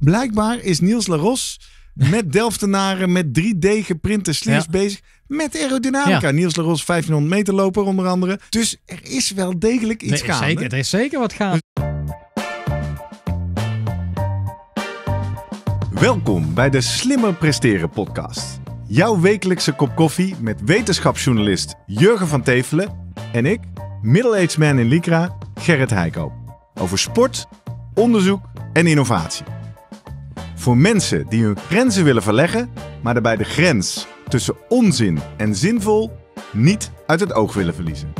Blijkbaar is Niels Laros met Delftenaren met 3D geprinte sleeves bezig. Met aerodynamica. Ja. Niels Laros 1500 meter loper onder andere. Dus er is wel degelijk iets nee, gaande. Zeker, er is zeker wat gaande. Welkom bij de Slimmer Presteren podcast. Jouw wekelijkse kop koffie met wetenschapsjournalist Jurgen van Tevelen en ik, middle-aged man in Lycra, Gerrit Heiko. Over sport, onderzoek en innovatie. Voor mensen die hun grenzen willen verleggen, maar daarbij de grens tussen onzin en zinvol niet uit het oog willen verliezen.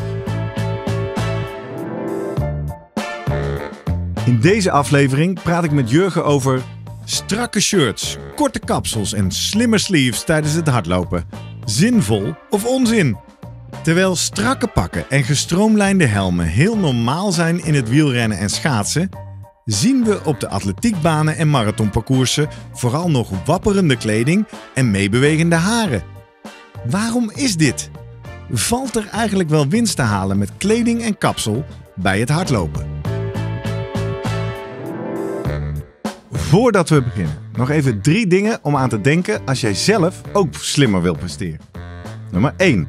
In deze aflevering praat ik met Jurgen over strakke shirts, korte kapsels en slimme sleeves tijdens het hardlopen. Zinvol of onzin? Terwijl strakke pakken en gestroomlijnde helmen heel normaal zijn in het wielrennen en schaatsen, zien we op de atletiekbanen en marathonparcoursen vooral nog wapperende kleding en meebewegende haren. Waarom is dit? Valt er eigenlijk wel winst te halen met kleding en kapsel bij het hardlopen? Voordat we beginnen, nog even drie dingen om aan te denken als jij zelf ook slimmer wil presteren. Nummer 1.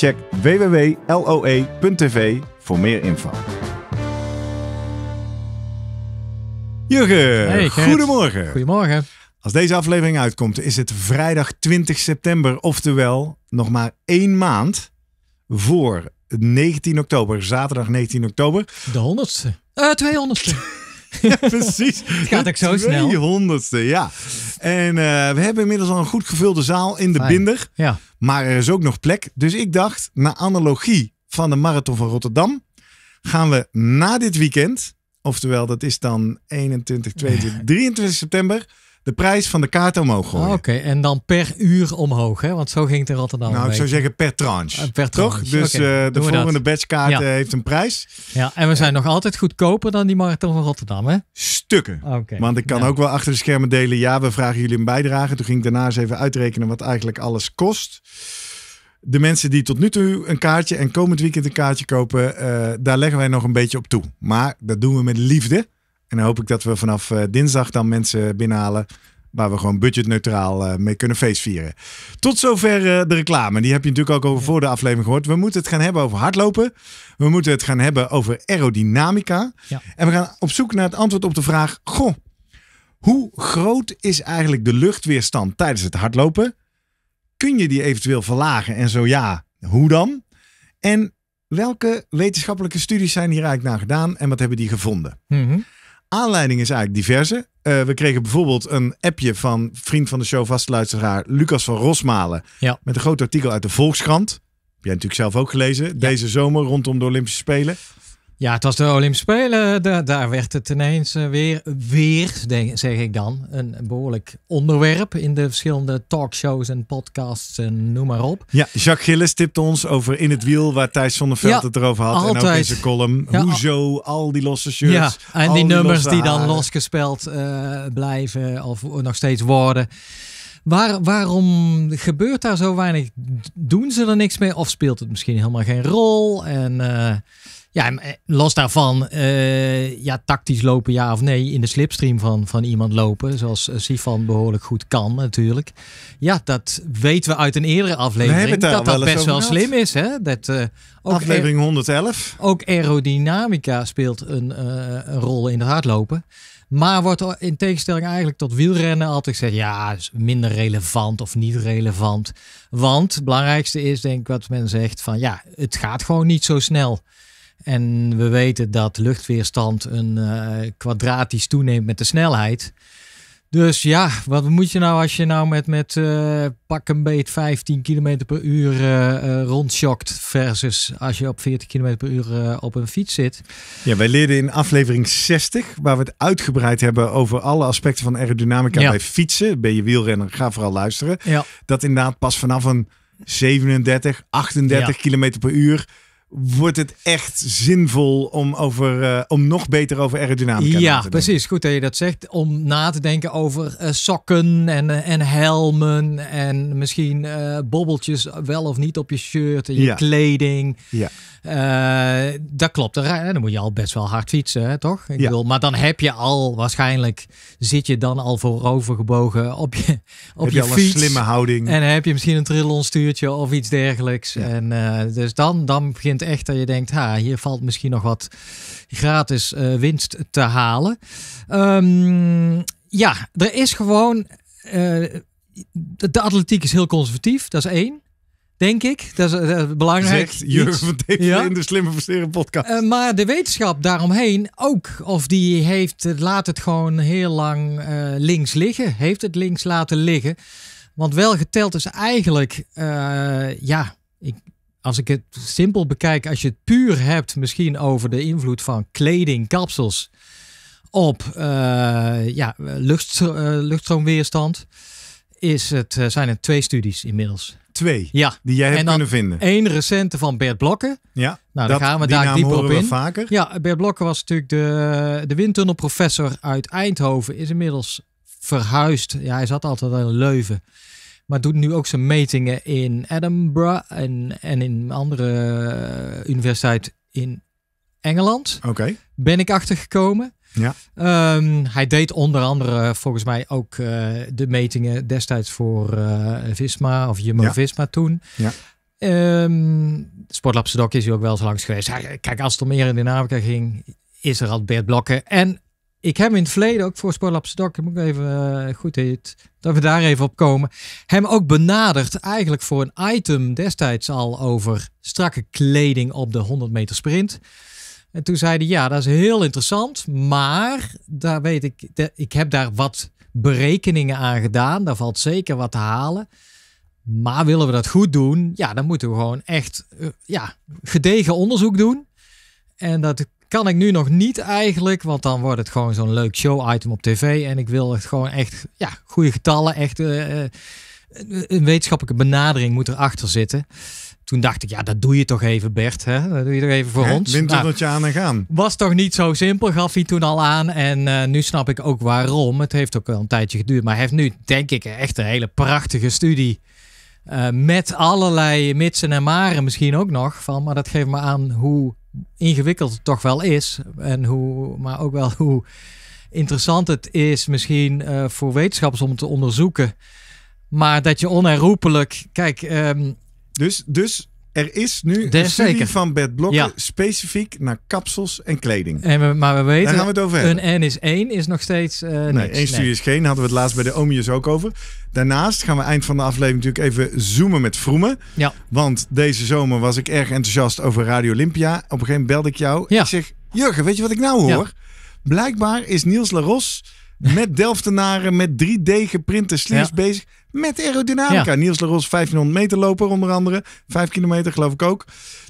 Check www.loe.tv voor meer info. Jurgen, goedemorgen. Goedemorgen. Als deze aflevering uitkomt, is het vrijdag 20 september, oftewel nog maar één maand voor 19 oktober, zaterdag 19 oktober. De 100ste. Uh, 200ste. ja, precies. Het gaat ook zo snel. 300 ste ja. En eh, we hebben inmiddels al een goed gevulde zaal in de Binder. Ja. Maar er is ook nog plek. Dus ik dacht, naar analogie van de Marathon van Rotterdam, gaan we na dit weekend, oftewel dat is dan 21, 22, 23 september de prijs van de kaart omhoog ah, Oké, en dan per uur omhoog, hè? Want zo ging het in Rotterdam. Nou, ik zou zeggen per tranche. Eh, per tranche. Toch? Dus eh, de volgende batch ja. Eh, heeft een prijs. Ja, en we zijn nog altijd goedkoper dan die marathon van Rotterdam, hè? Stukken. Ah, oké. Want ik kan ook wel achter de schermen delen. Ja, we vragen jullie een bijdrage. Toen ging ik daarna eens even uitrekenen wat eigenlijk alles kost de mensen die tot nu toe een kaartje en komend weekend een kaartje kopen, daar leggen wij nog een beetje op toe. Maar dat doen we met liefde. En dan hoop ik dat we vanaf eh, dinsdag dan mensen binnenhalen waar we gewoon budgetneutraal eh, mee kunnen feestvieren. Tot zover eh, de reclame. Die heb je natuurlijk ook over voor de aflevering gehoord. We moeten het gaan hebben over hardlopen. We moeten het gaan hebben over aerodynamica. En we gaan op zoek naar het antwoord op de vraag: Goh, hoe groot is eigenlijk de luchtweerstand tijdens het hardlopen? Kun je die eventueel verlagen? En zo ja, hoe dan? En welke wetenschappelijke studies zijn hier eigenlijk naar gedaan en wat hebben die gevonden? Mm Aanleiding is eigenlijk diverse. Eh, we kregen bijvoorbeeld een appje van vriend van de show, vastluisteraar Lucas van Rosmalen. Met een groot artikel uit de Volkskrant. Heb jij natuurlijk zelf ook gelezen. Deze zomer rondom de Olympische Spelen. Ja, het was de Olympische Spelen. Daar, werd het ineens eh, weer, weer zeg ik dan, een behoorlijk onderwerp in de verschillende talkshows en podcasts en noem maar op. Ja, Jacques Gillis tipte ons over In het Wiel, waar Thijs Zonneveld ja, het erover had. En ook in zijn column. Hoezo, al die losse shirts. Ja, en die, nummers die dan losgespeld eh, blijven of nog steeds worden. Waar, waarom gebeurt daar zo weinig? Doen ze er niks mee of speelt het misschien helemaal geen rol? En... Eh, ja, eh, los daarvan, eh, ja, tactisch lopen ja of nee, in de slipstream van, van iemand lopen, zoals eh, Sifan behoorlijk goed kan natuurlijk. Ja, dat weten we uit een eerdere aflevering, dat dat best wel slim is. Hè? Dat, aflevering 111. Ook aerodynamica speelt een, een rol in het hardlopen. Maar wordt in tegenstelling eigenlijk tot wielrennen altijd gezegd: ja, is minder relevant of niet relevant. Want het belangrijkste is, denk ik, wat men zegt: van ja, het gaat gewoon niet zo snel. En we weten dat luchtweerstand een eh, kwadratisch toeneemt met de snelheid. Dus ja, wat moet je nou als je nou met, met eh, pak een beet 15 km per uur uh, rondschokt versus als je op 40 km per uur op een fiets zit? Ja, wij leerden in aflevering 60, waar we het uitgebreid hebben over alle aspecten van aerodynamica bij fietsen. Ben je wielrenner, ga vooral luisteren. Ja. Dat inderdaad pas vanaf een 37, 38 km per uur wordt het echt zinvol om, over, eh, om nog beter over aerodynamica ja, precies. Goed dat je dat zegt. Om na te denken over uh, sokken en, eh, en helmen en misschien bobbeltjes wel of niet op je shirt en je kleding. Ja. dat klopt. Dan moet je al best wel hard fietsen, hè, toch? Ik ja. bedoel, maar dan heb je al waarschijnlijk zit je dan al voorover gebogen op je, op je, fiets. slimme houding. En heb je misschien een trillonstuurtje of iets dergelijks. En dus dan, dan begint echt dat je denkt, ha, hier valt misschien nog wat gratis eh, winst te halen. Ehm, ja, er is gewoon. Eh, de, atletiek is heel conservatief, dat is één. Denk ik. Dat is, eh, belangrijk. Zegt Jurgen ja. in de Slimme Versteren podcast. maar de wetenschap daaromheen ook. Of die heeft, laat het gewoon heel lang links liggen. Heeft het links laten liggen. Want wel geteld is eigenlijk, ja, als ik het simpel bekijk, als je het puur hebt misschien over de invloed van kleding, kapsels op eh, ja, lucht uh, luchtstroomweerstand, is het, eh, zijn het twee studies inmiddels. Twee ja. die jij hebt kunnen vinden. Eén recente van Bert Blokken. Ja, nou, daar gaan we daar dieper op in. Vaker. Ja, Bert Blokken was natuurlijk de, de windtunnelprofessor uit Eindhoven, is inmiddels verhuisd. Ja, hij zat altijd in Leuven. Maar doet nu ook zijn metingen in Edinburgh en, en in andere eh, universiteit in Engeland. Oké. Ben ik achtergekomen. Ja. Ehm, hij deed onder andere volgens mij ook eh, de metingen destijds voor eh, Visma of Jumbo Visma toen. Ja. Um, ehm, Sportlab is hij ook wel zo langs geweest. kijk, als het om dynamica ging, is er al Bert Blokken. En ik heb in het verleden ook voor Spoil ik moet ik even eh, goed heet, eh, dat we daar even op komen, hem ook benaderd eigenlijk voor een item destijds al over strakke kleding op de 100 meter sprint. En toen zei hij, ja, dat is heel interessant, maar daar weet ik, ik heb daar wat berekeningen aan gedaan, daar valt zeker wat te halen. Maar willen we dat goed doen, ja, dan moeten we gewoon echt eh, ja, gedegen onderzoek doen. En dat kan ik nu nog niet eigenlijk, want dan wordt het gewoon zo'n leuk show-item op tv. En ik wil het gewoon echt, ja, goede getallen, echt eh, eh, een wetenschappelijke benadering moet erachter zitten. Toen dacht ik, ja, dat doe je toch even, Bert. Hè? Dat doe je toch even voor ons. Wint nou, je aan en gaan. Was toch niet zo simpel, gaf hij toen al aan. En eh, nu snap ik ook waarom. Het heeft ook wel een tijdje geduurd. Maar hij heeft nu, denk ik, echt een hele prachtige studie. met allerlei mitsen en maren misschien ook nog. Van, maar dat geeft me aan hoe ingewikkeld het toch wel is. En hoe, maar ook wel hoe interessant het is misschien eh, voor wetenschappers om te onderzoeken. Maar dat je onherroepelijk. Kijk. Ehm, dus, dus er is nu een studie van Bert specifiek naar kapsels en kleding. En maar we weten, gaan we het over hebben. een N is 1 is nog steeds uh, Nee, één studie is geen. Hadden we het laatst bij de Omius ook over. Daarnaast gaan we eind van de aflevering natuurlijk even zoomen met Vroemen. Ja. Want deze zomer was ik erg enthousiast over Radio Olympia. Op een gegeven moment belde ik jou. Ja. Ik zeg, Jurgen, weet je wat ik nou hoor? Blijkbaar is Niels Laros met Delftenaren met 3D geprinte sliers bezig met aerodynamica. Niels Niels Laros 1500 meter loper onder andere. Vijf kilometer geloof ik ook.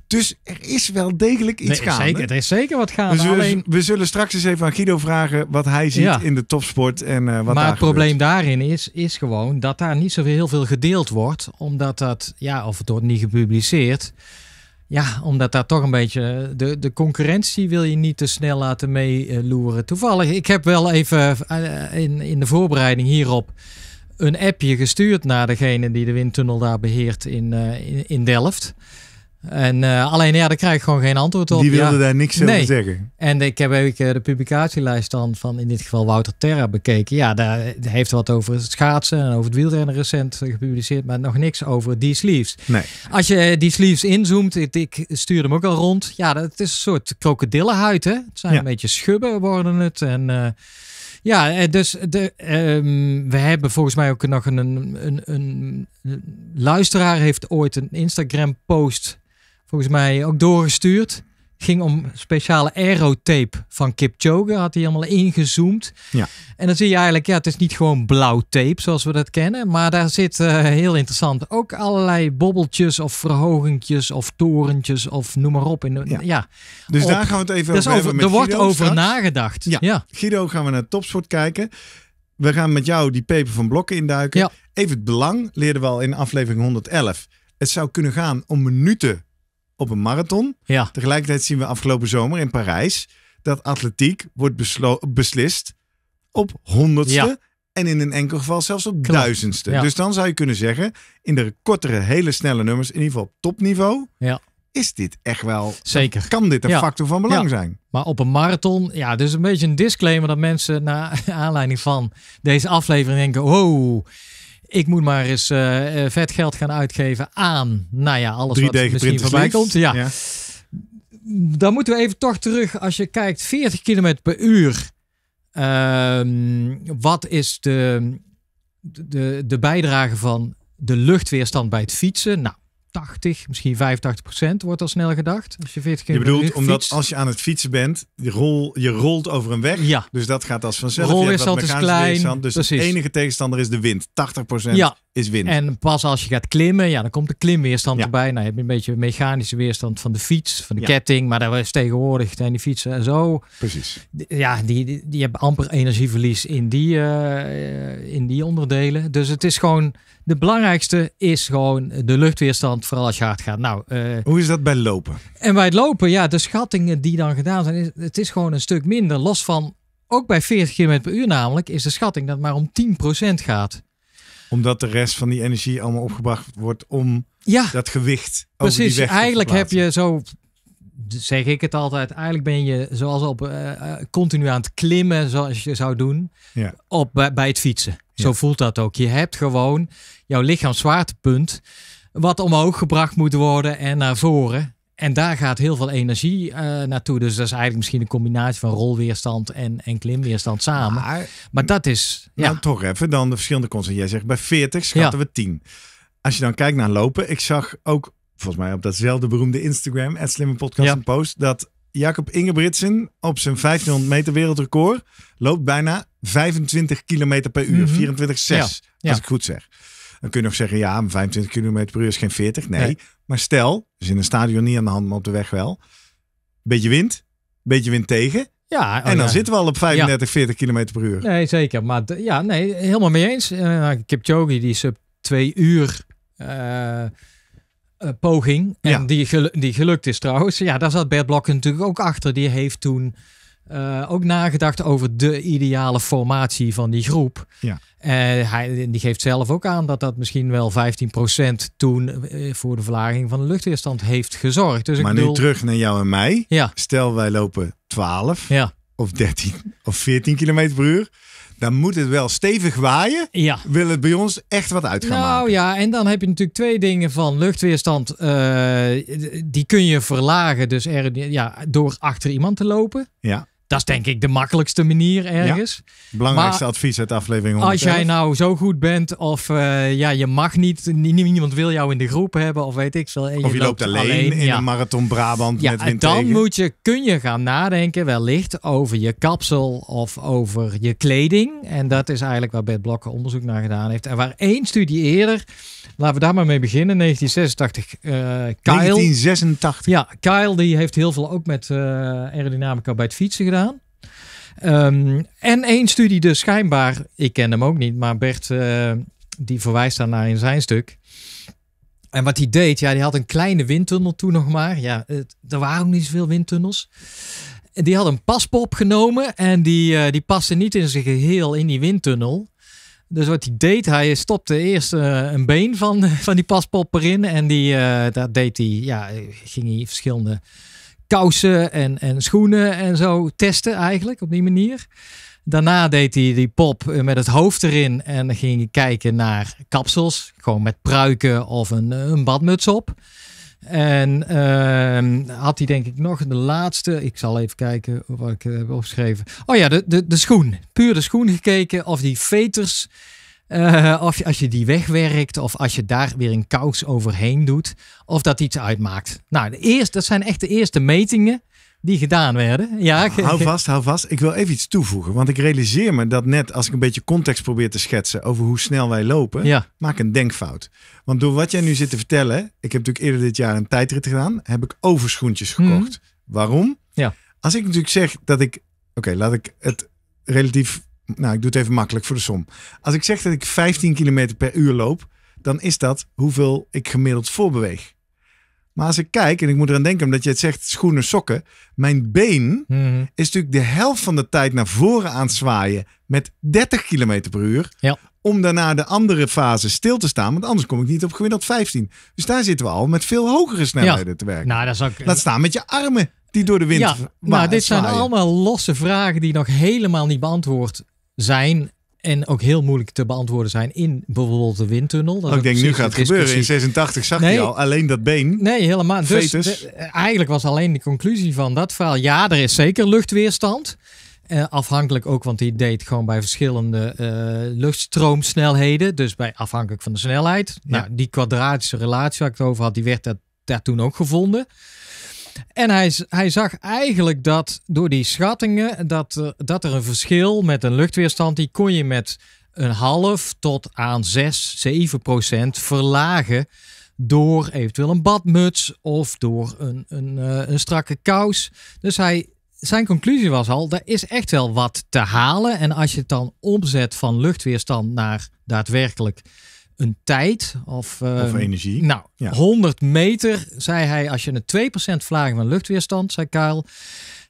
Dus er is wel degelijk iets nee, gaande. Zeker, er is zeker wat gaande. We zullen, Alleen... we zullen straks eens even aan Guido vragen wat hij ziet in de topsport en uh, wat Maar het probleem daarin is, is gewoon dat daar niet zo heel veel gedeeld wordt. Omdat dat, ja, of het wordt niet gepubliceerd. Ja, omdat daar toch een beetje eh, de, de concurrentie wil je niet te snel laten meeloeren. Toevallig, ik heb wel even eh, in, in de voorbereiding hierop een appje gestuurd naar degene die de windtunnel daar beheert in, eh, in, in, Delft. En eh, alleen ja, daar krijg ik gewoon geen antwoord op. Die wilde daar niks over nee. zeggen. En ik heb ook eh, de publicatielijst dan van in dit geval Wouter Terra bekeken. Ja, daar heeft wat over het schaatsen en over het wielrennen recent gepubliceerd, maar nog niks over die sleeves. Nee. Als je die sleeves inzoomt, ik, ik stuur hem ook al rond. Ja, dat is een soort krokodillenhuid. Hè? Het zijn een beetje schubben worden het. En uh, ja, eh, dus de, ehm, we hebben volgens mij ook nog een, een, een, een luisteraar heeft ooit een Instagram post volgens mij ook doorgestuurd ging om speciale aerotape van Kip Kipchoge. Had hij allemaal ingezoomd. Ja. En dan zie je eigenlijk, ja, het is niet gewoon blauw tape zoals we dat kennen. Maar daar zit eh, heel interessant ook allerlei bobbeltjes of verhogingjes of torentjes of noem maar op. In, de, ja. Dus daar gaan we het even dus over hebben. er wordt over nagedacht. Ja. ja. Guido gaan we naar topsport kijken. We gaan met jou die peper van blokken induiken. Ja. Even het belang leerden we al in aflevering 111. Het zou kunnen gaan om minuten op een marathon. Ja. Tegelijkertijd zien we afgelopen zomer in Parijs dat atletiek wordt beslist op honderdste. En in een enkel geval zelfs op Klopt. duizendste. Dus dan zou je kunnen zeggen, in de kortere, hele snelle nummers, in ieder geval op topniveau, ja. is dit echt wel. Zeker. Kan dit een factor van belang zijn? Maar op een marathon, ja, dus een beetje een disclaimer dat mensen na aanleiding van deze aflevering denken: wow, ik moet maar eens eh, eh, vet geld gaan uitgeven aan, nou ja, alles wat misschien voorbij komt. Ja. ja. Dan moeten we even toch terug, als je kijkt, 40 km per uur. Ehm, wat is de, de, de bijdrage van de luchtweerstand bij het fietsen? Nou, 80, misschien 85 procent wordt al snel gedacht. Als je 40 je bedoelt omdat als je aan het fietsen bent, je, rol, je rolt over een weg. Ja. Dus dat gaat als vanzelf. De rol is altijd klein. Dus de enige tegenstander is de wind. 80 procent ja is wind. En pas als je gaat klimmen, ja, dan komt de klimweerstand erbij. Nou, heb je een beetje mechanische weerstand van de fiets, van de ketting. Maar daar is tegenwoordig zijn die fietsen en zo. Precies. Ja, die, die, die hebben amper energieverlies in die, eh, in die onderdelen. Dus het is gewoon, de belangrijkste is gewoon de luchtweerstand, vooral als je hard gaat. Nou, eh, Hoe is dat bij lopen? En bij het lopen, ja, de schattingen die dan gedaan zijn, is, het is gewoon een stuk minder. Los van, ook bij 40 km per uur namelijk, is de schatting dat maar om 10% gaat omdat de rest van die energie allemaal opgebracht wordt om dat gewicht precies, die weg te Eigenlijk heb je zo, zeg ik het altijd, eigenlijk ben je zoals op eh, eh, continu aan het klimmen zoals je zou doen op, bij, het fietsen. Zo voelt dat ook. Je hebt gewoon jouw lichaamszwaartepunt wat omhoog gebracht moet worden en naar voren. En daar gaat heel veel energie eh, naartoe. Dus dat is eigenlijk misschien een combinatie van rolweerstand en, en klimweerstand samen. Maar, dat is. Nou, ja. toch even dan de verschillende constanten. Jij zegt bij 40 schatten we 10. Als je dan kijkt naar lopen, ik zag ook volgens mij op datzelfde beroemde Instagram, en Slimme Podcast een post, dat Jacob Ingebritsen op zijn 1500 meter wereldrecord loopt bijna 25 km per uur, 24,6. Mhm. Ja. Als ik goed zeg. Dan kun je nog zeggen, ja, 25 km per uur is geen 40. Nee, maar stel, dus in een stadion niet aan de hand, maar op de weg wel. Beetje wind, beetje wind tegen. Ja, oh en dan zitten we al op 35, 40 km per uur. Nee, zeker. Maar ja, nee, helemaal mee eens. ik eh, heb nou, Kipchoge, die sub twee uur eh, eh, poging. En die, die gelukt is trouwens. Ja, daar zat Bert Blok natuurlijk ook achter. Die heeft toen eh, ook nagedacht over de ideale formatie van die groep. Ja. Uh, hij, die geeft zelf ook aan dat dat misschien wel 15% toen eh, voor de verlaging van de luchtweerstand heeft gezorgd. Dus maar ik bedoel... nu terug naar jou en mij. Ja. Stel wij lopen 12 ja. of 13 of 14 km per uur dan moet het wel stevig waaien. Ja. Wil het bij ons echt wat uit gaan nou, maken. ja, en dan heb je natuurlijk twee dingen van luchtweerstand. die kun je verlagen. Dus er, ja, door achter iemand te lopen. Ja. Dat is denk ik de makkelijkste manier ergens. belangrijkste advies uit aflevering Als jij nou zo goed bent of eh, ja, je mag niet, niemand wil jou in de groep hebben of weet ik veel. of je loopt, alleen, in de een marathon Brabant ja, met dan moet je, kun je gaan nadenken wellicht over je kapsel of over je kleding. En dat is eigenlijk waar Bert Blokker onderzoek naar gedaan heeft. En waar één studie eerder, laten we daar maar mee beginnen, 1986. Uh, eh, Kyle, 1986? Ja, Kyle die heeft heel veel ook met eh, aerodynamica bij het fietsen gedaan. Ehm, en één studie dus schijnbaar, ik ken hem ook niet, maar Bert eh, die verwijst daarnaar in zijn stuk. En wat hij deed, ja, die had een kleine windtunnel toen nog maar. Ja, er waren ook niet zoveel windtunnels. Die had een paspop genomen en die, uh, die paste niet in zijn geheel in die windtunnel. Dus wat hij deed, hij stopte eerst eh, een been van, van die paspop erin. En die, dat deed hij, ja, ging hij verschillende kousen en, en schoenen en zo testen eigenlijk op die manier. Daarna deed hij die pop eh, met het hoofd erin en ging kijken naar kapsels. Gewoon met pruiken of een, eh, een badmuts op. En ehm, had hij denk ik nog de laatste. Ik zal even kijken wat ik heb opgeschreven. Oh ja, de, de, de schoen. Puur de schoen gekeken of die veters eh, of als je die wegwerkt of als je daar weer een kous overheen doet, of dat iets uitmaakt. Nou, de eerste, dat zijn echt de eerste metingen die gedaan werden. Ja, nou, hou vast, hou vast. Ik wil even iets toevoegen, want ik realiseer me dat net als ik een beetje context probeer te schetsen over hoe snel wij lopen, maak een denkfout. Want door wat jij nu zit te vertellen, ik heb natuurlijk eerder dit jaar een tijdrit gedaan, heb ik overschoentjes mhm. gekocht. Waarom? Ja. Als ik natuurlijk zeg dat ik, oké, laat ik het relatief nou, ik doe het even makkelijk voor de som. Als ik zeg dat ik 15 km per uur loop, dan is dat hoeveel ik gemiddeld voorbeweeg. Maar als ik kijk, en ik moet eraan denken omdat je het zegt, schoenen, sokken. Mijn been mhm. is natuurlijk de helft van de tijd naar voren aan het zwaaien met 30 km per uur. Ja. Om daarna de andere fase stil te staan, want anders kom ik niet op gemiddeld 15. Dus daar zitten we al met veel hogere snelheden te werken. Nou, dat Laat staan met je armen die door de wind. Ja, nou, dit zijn allemaal losse vragen die nog helemaal niet beantwoord zijn en ook heel moeilijk te beantwoorden zijn in bijvoorbeeld de windtunnel. Dat oh, ik denk, nu gaat het gebeuren. In 86 zag nee, je al alleen dat been. Nee, helemaal. Dus eigenlijk was alleen de conclusie van dat verhaal. Ja, er is zeker luchtweerstand. Eh, afhankelijk ook, want die deed gewoon bij verschillende eh, luchtstroomsnelheden. Dus bij, afhankelijk van de snelheid. Nou, die kwadratische relatie waar ik het over had, die werd daar, daar toen ook gevonden. En hij, hij zag eigenlijk dat door die schattingen dat, dat er een verschil met een luchtweerstand, die kon je met een half tot aan 6, 7 procent verlagen door eventueel een badmuts of door een, een, eh, een, strakke kous. Dus hij, zijn conclusie was al, daar is echt wel wat te halen. En als je het dan omzet van luchtweerstand naar daadwerkelijk een tijd of, of ehm, energie. Nou, 100 meter, zei hij, als je een 2% vraag van luchtweerstand, zei Kyle,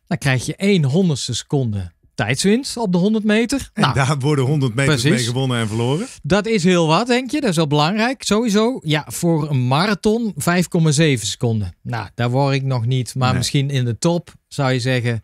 dan krijg je 1 honderdste seconde tijdswinst op de 100 meter. En nou, daar worden 100 meters precies. mee gewonnen en verloren. Dat is heel wat, denk je. Dat is wel belangrijk. Sowieso, ja, voor een marathon 5,7 seconden. Nou, daar word ik nog niet. Maar misschien in de top zou je zeggen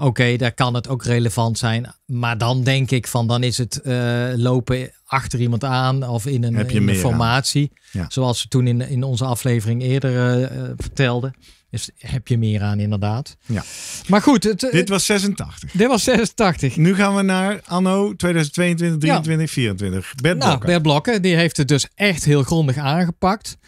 Oké, daar kan het ook relevant zijn. Maar dan denk ik van dan is het eh, lopen achter iemand aan of in een, in formatie. Zoals we toen in, in onze aflevering eerder vertelde, eh, eh, vertelden. Dus heb je meer aan, inderdaad. Ja. Maar goed. Het, dit was 86. Dit was 86. Nu gaan we naar anno 2022, 23, 24. Bert Blokker. Nou, Bert Blokken, die heeft het dus echt heel grondig aangepakt.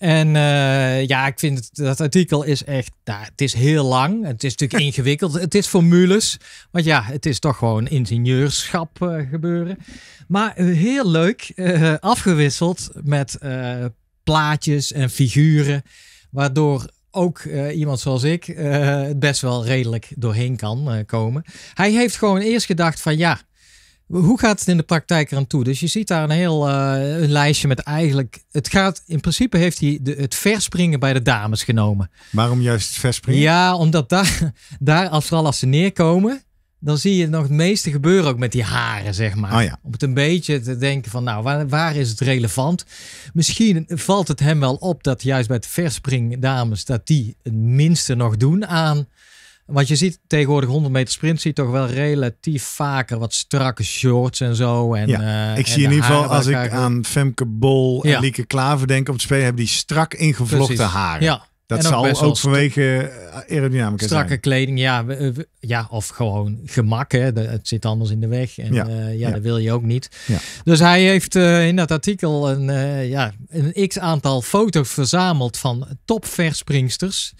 En eh, ja, ik vind het, dat artikel is echt, nou, het is heel lang. Het is natuurlijk ingewikkeld. Het is formules. Want ja, het is toch gewoon ingenieurschap eh, gebeuren. Maar eh, heel leuk, afgewisseld met plaatjes en figuren. Waardoor ook iemand zoals ik het best wel redelijk doorheen kan komen. Hij heeft gewoon eerst gedacht van ja, hoe gaat het in de praktijk eraan toe? Dus je ziet daar een heel eh, een lijstje met eigenlijk. Het gaat in principe heeft hij de, het verspringen bij de dames genomen. Waarom juist het verspringen? Ja, omdat daar, daar als vooral als ze neerkomen, dan zie je nog het meeste gebeuren ook met die haren, zeg maar. Oh ja. Om het een beetje te denken van, nou, waar, waar, is het relevant? Misschien valt het hem wel op dat juist bij het verspringen dames, dat die het minste nog doen aan want je ziet tegenwoordig 100 meter sprint, zie je toch wel relatief vaker wat strakke shorts en zo. En, ja, eh, ik zie in ieder geval als ik aan Femke Bol en ja. Lieke Klaver denk op het spelen, hebben die strak ingevlochten haar. haren. Dat zal ook, vanwege eh, aerodynamica strakke kleding, ja, eh, ja. Of gewoon gemak, hè. het zit anders in de weg. En ja, ja, dat wil je ook niet. Dus hij heeft in dat artikel een, ja, een x-aantal foto's verzameld van topverspringsters.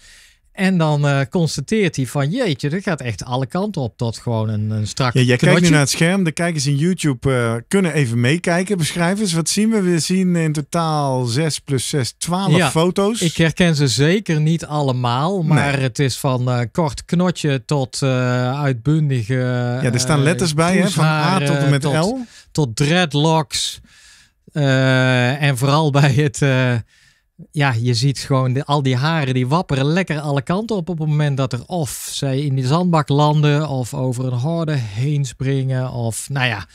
En dan eh, constateert hij van jeetje, dat gaat echt alle kanten op tot gewoon een, een strak. Je jij kijkt nu naar het scherm. De kijkers in YouTube eh, kunnen even meekijken. Beschrijf eens, wat zien we? We zien in totaal 6 plus 6, 12 foto's. Ik herken ze zeker niet allemaal. Maar het is van eh, kort knotje tot uitbundige. Ja, er staan letters bij, hè? van A tot en met tot, L. Tot dreadlocks. en vooral bij het ja, je ziet gewoon al die haren die wapperen lekker alle kanten op op het moment dat er of zij in die zandbak landen of over een horde heen springen of nou ja.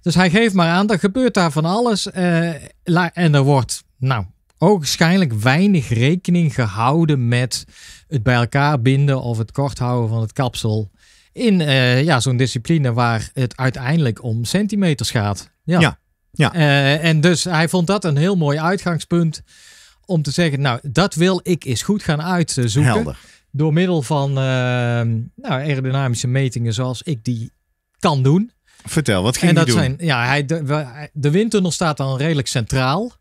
Dus hij geeft maar aan, er gebeurt daar van alles eh, en er wordt nou waarschijnlijk weinig rekening gehouden met het bij elkaar binden of het kort houden van het kapsel in eh, ja, zo'n discipline waar het uiteindelijk om centimeters gaat. Ja. ja. ja. Eh, en dus hij vond dat een heel mooi uitgangspunt om te zeggen, nou, dat wil ik eens goed gaan uitzoeken. Door middel van eh, nou, aerodynamische metingen zoals ik die kan doen. Vertel, wat ging en dat doen? Zijn, ja, hij, de, windtunnel staat dan redelijk centraal.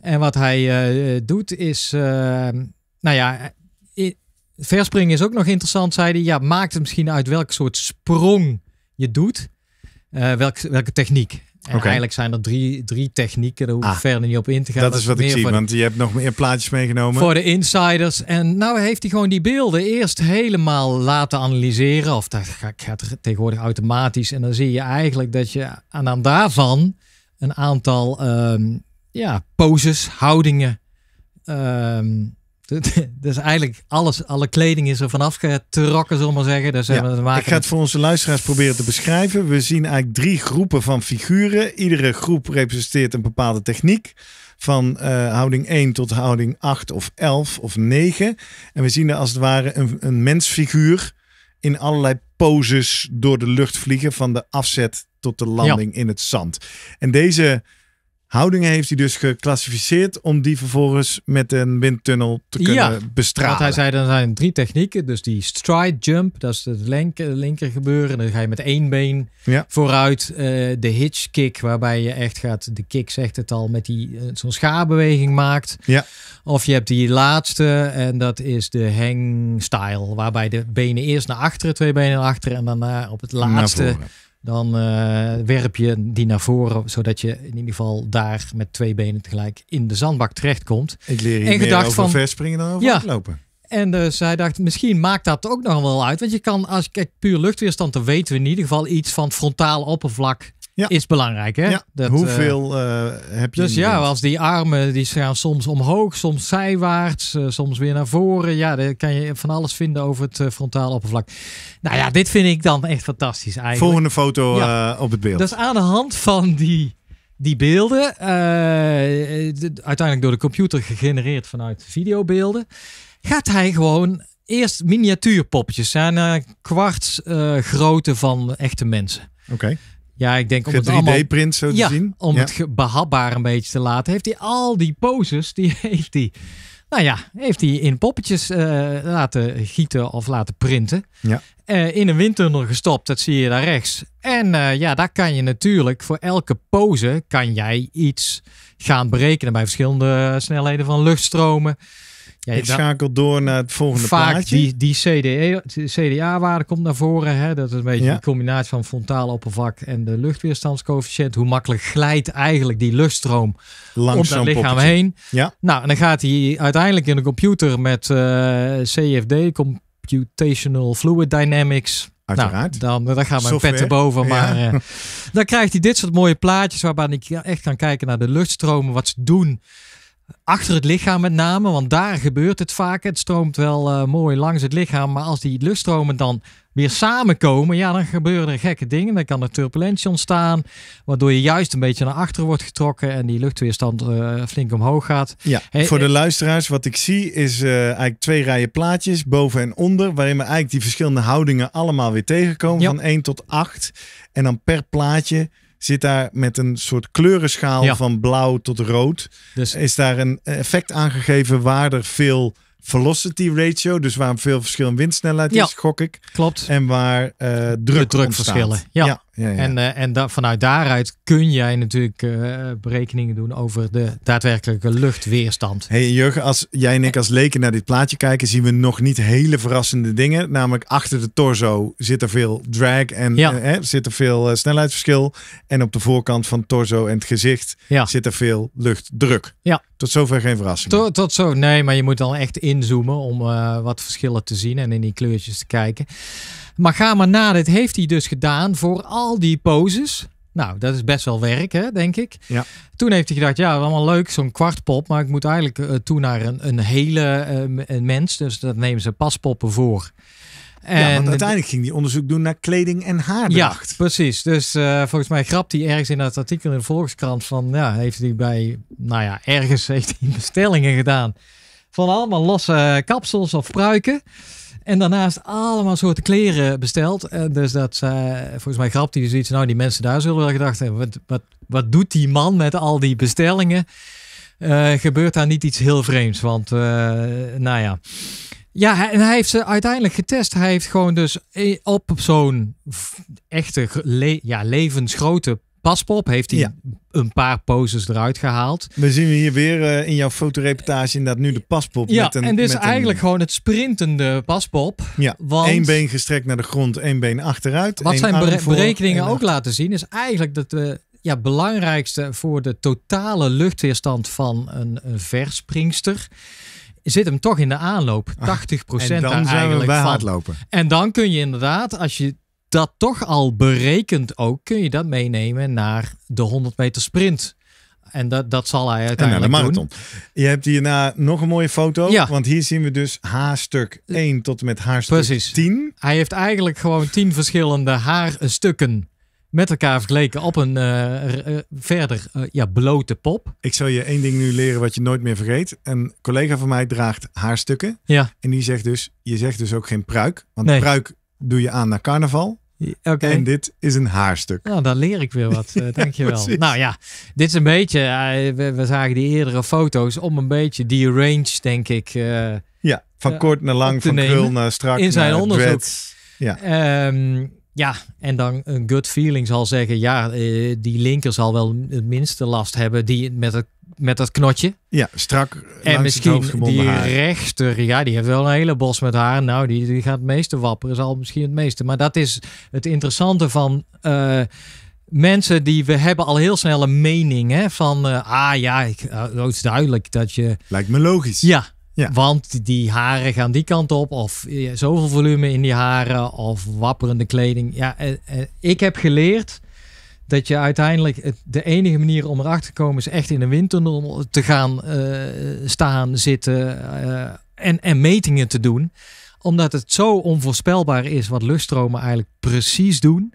En wat hij eh, doet is, eh, nou ja, verspringen is ook nog interessant, zei hij. Ja, maakt het misschien uit welk soort sprong je doet. welke techniek. Okay. Eigenlijk zijn er drie, drie technieken, daar hoef ik ah, verder niet op in te gaan. Dat, is wat ik zie, want je hebt nog meer plaatjes meegenomen. Voor de insiders. En nou heeft hij gewoon die beelden eerst helemaal laten analyseren. Of dat gaat tegenwoordig automatisch. En dan zie je eigenlijk dat je aan, aan daarvan een aantal um, ja, poses, houdingen ehm, dus eigenlijk alles, alle kleding is er vanaf getrokken, zullen we maar zeggen. Dus eh, ja, maken ik ga het voor onze luisteraars proberen te beschrijven. We zien eigenlijk drie groepen van figuren. Iedere groep representeert een bepaalde techniek. Van eh, houding 1 tot houding 8 of 11 of 9. En we zien er als het ware een, een mensfiguur in allerlei poses door de lucht vliegen. Van de afzet tot de landing in het zand. En deze houdingen heeft hij dus geclassificeerd om die vervolgens met een windtunnel te kunnen ja, hij zei, er zijn drie technieken. Dus die stride jump, dat is het linker, eh, linker gebeuren. Dan ga je met één been vooruit. Eh, de hitch kick, waarbij je echt gaat, de kick zegt het al, met die eh, zo'n schaarbeweging maakt. Ja. Of je hebt die laatste en dat is de hang style, waarbij de benen eerst naar achteren, twee benen naar achteren en daarna op het laatste dan eh, werp je die naar voren, zodat je in ieder geval daar met twee benen tegelijk in de zandbak terechtkomt. Ik leer je en meer over van, verspringen dan over ja, lopen. En dus eh, hij dacht, misschien maakt dat ook nog wel uit. Want je kan, als kijk, puur luchtweerstand, dan weten we in ieder geval iets van frontaal oppervlak ja. is belangrijk. Hè? Hoeveel eh, eh, heb je? Dus ja, als die armen die gaan soms omhoog, soms zijwaarts, eh, soms weer naar voren. Ja, daar kan je van alles vinden over het frontaal oppervlak. Nou ja, dit vind ik dan echt fantastisch eigenlijk. Volgende foto op het beeld. Dus aan de hand van die, die beelden, uiteindelijk door de computer gegenereerd vanuit videobeelden, gaat hij gewoon eerst miniatuurpopjes zijn, kwart grootte van echte mensen. Oké. Ja, ik denk om het 3D-print zo te zien. Om het behapbaar een beetje te laten. Heeft hij al die poses, die heeft hij. Nou ja, heeft hij in poppetjes eh, laten gieten of laten printen. Ja. Eh, in een windtunnel gestopt, dat zie je daar rechts. En eh, ja, daar kan je natuurlijk voor elke pose kan jij iets gaan berekenen bij verschillende snelheden van luchtstromen. Ja, ik schakel door naar het volgende vaak plaatje. die, die CDA-waarde e, komt naar voren. Hè? Dat is een beetje ja. die combinatie van frontaal oppervlak en de luchtweerstandscoëfficiënt. Hoe makkelijk glijdt eigenlijk die luchtstroom Langs om lichaam heen. Ja. Nou, en dan gaat hij uiteindelijk in de computer met eh, CFD, Computational Fluid Dynamics. Nou, Uiteraard. Nou, dan, dan gaan mijn pet erboven. Maar eh, dan krijgt hij dit soort mooie plaatjes waarbij ik echt kan kijken naar de luchtstromen, wat ze doen Achter het lichaam met name, want daar gebeurt het vaak. Het stroomt wel eh, mooi langs het lichaam, maar als die luchtstromen dan weer samenkomen, ja, dan gebeuren er gekke dingen. Dan kan er turbulentie ontstaan, waardoor je juist een beetje naar achter wordt getrokken en die luchtweerstand eh, flink omhoog gaat. Ja, voor de eh, luisteraars, wat ik zie is eigenlijk twee rijen plaatjes, boven en onder, waarin we eigenlijk die verschillende houdingen allemaal weer tegenkomen, van 1 tot 8. En dan per plaatje zit daar met een soort kleurenschaal van blauw tot rood. Dus. Is daar een effect aangegeven waar er veel velocity ratio, dus waar veel verschil in windsnelheid is, gok ik. Klopt. En waar eh, druk de drukverschillen. ja. Ja, ja. En, eh, en vanuit daaruit kun jij natuurlijk eh, berekeningen doen over de daadwerkelijke luchtweerstand. hey, Jurgen, als jij en ik als leken naar dit plaatje kijken, zien we nog niet hele verrassende dingen. Namelijk achter de torso zit er veel drag en ja. Eh, zit er veel snelheidsverschil. En op de voorkant van torso en het gezicht zit er veel luchtdruk. Ja. Tot zover geen verrassing. Tot, tot zo, nee, maar je moet dan echt inzoomen om wat verschillen te zien en in die kleurtjes te kijken. Maar ga maar na, dit heeft hij dus gedaan voor al die poses. Nou, dat is best wel werk, hè, denk ik. Ja. Toen heeft hij gedacht, ja, allemaal leuk, zo'n kwartpop. Maar ik moet eigenlijk eh, toe naar een, een hele ehm, een mens. Dus dat nemen ze paspoppen voor. En, ja, want uiteindelijk ging die onderzoek doen naar kleding en haardracht. Ja, precies. Dus eh, volgens mij grapt hij ergens in dat artikel in de Volkskrant van... Ja, heeft hij bij, nou ja, ergens heeft hij bestellingen gedaan... van allemaal losse kapsels of pruiken... En daarnaast allemaal soorten kleren besteld. En eh, dus dat zij, eh, volgens mij grapt hij zoiets. Nou, die mensen daar zullen wel gedacht hebben. Wat, wat, wat doet die man met al die bestellingen? Eh, gebeurt daar niet iets heel vreemds? Want, nou ja. Ja, en hij heeft ze uiteindelijk getest. Hij heeft gewoon dus op zo'n echte ja, levensgrote Paspop heeft hij een paar poses eruit gehaald. We zien we hier weer eh, in jouw fotoreportage inderdaad nu de paspop. Ja, met en dit dus is eigenlijk gewoon het sprintende paspop. Ja, want, één been gestrekt naar de grond, één been achteruit. Wat zijn berekeningen ook laten zien is eigenlijk dat de ja, belangrijkste voor de totale luchtweerstand van een, een verspringster zit hem toch in de aanloop. 80% ah, procent. en dan daar eigenlijk we bij hardlopen. En dan kun je inderdaad, als je dat toch al berekend ook, kun je dat meenemen naar de 100 meter sprint. En dat, dat zal hij uiteindelijk en naar de marathon. Doen. Je hebt hierna nog een mooie foto. Ja. Want hier zien we dus haarstuk 1 tot en met haarstuk Precies. 10. Hij heeft eigenlijk gewoon 10 verschillende haarstukken met elkaar vergeleken op een eh, eh, verder eh, ja, blote pop. Ik zal je één ding nu leren wat je nooit meer vergeet. Een collega van mij draagt haarstukken. Ja. En die zegt dus, je zegt dus ook geen pruik. Want pruik doe je aan naar carnaval. En dit is een haarstuk. Nou, dan leer ik weer wat. Uh, dankjewel. ja, nou ja, dit is een beetje, eh, we, zagen die eerdere foto's, om een beetje die range, denk ik. Eh, ja, van kort naar lang, van krul naar strak. In zijn onderzoek. Ja. Ehm, ja, en dan een gut feeling zal zeggen, ja, eh, die linker zal wel het minste last hebben die met, het, met dat knotje. Ja, strak. En misschien die rechter, ja, die heeft wel een hele bos met haar. Nou, die, die gaat het meeste wapperen, zal misschien het meeste. Maar dat is het interessante van eh, mensen die, we hebben al heel snel een mening hè, van, eh, ah ja, ik, het is duidelijk dat je... Lijkt me logisch. Ja, ja. Want die haren gaan die kant op, of eh, zoveel volume in die haren, of wapperende kleding. Ja, eh, eh, ik heb geleerd dat je uiteindelijk de enige manier om erachter te komen is echt in een windtunnel te gaan staan, zitten en, en metingen te doen. Omdat het zo onvoorspelbaar is wat luchtstromen eigenlijk precies doen.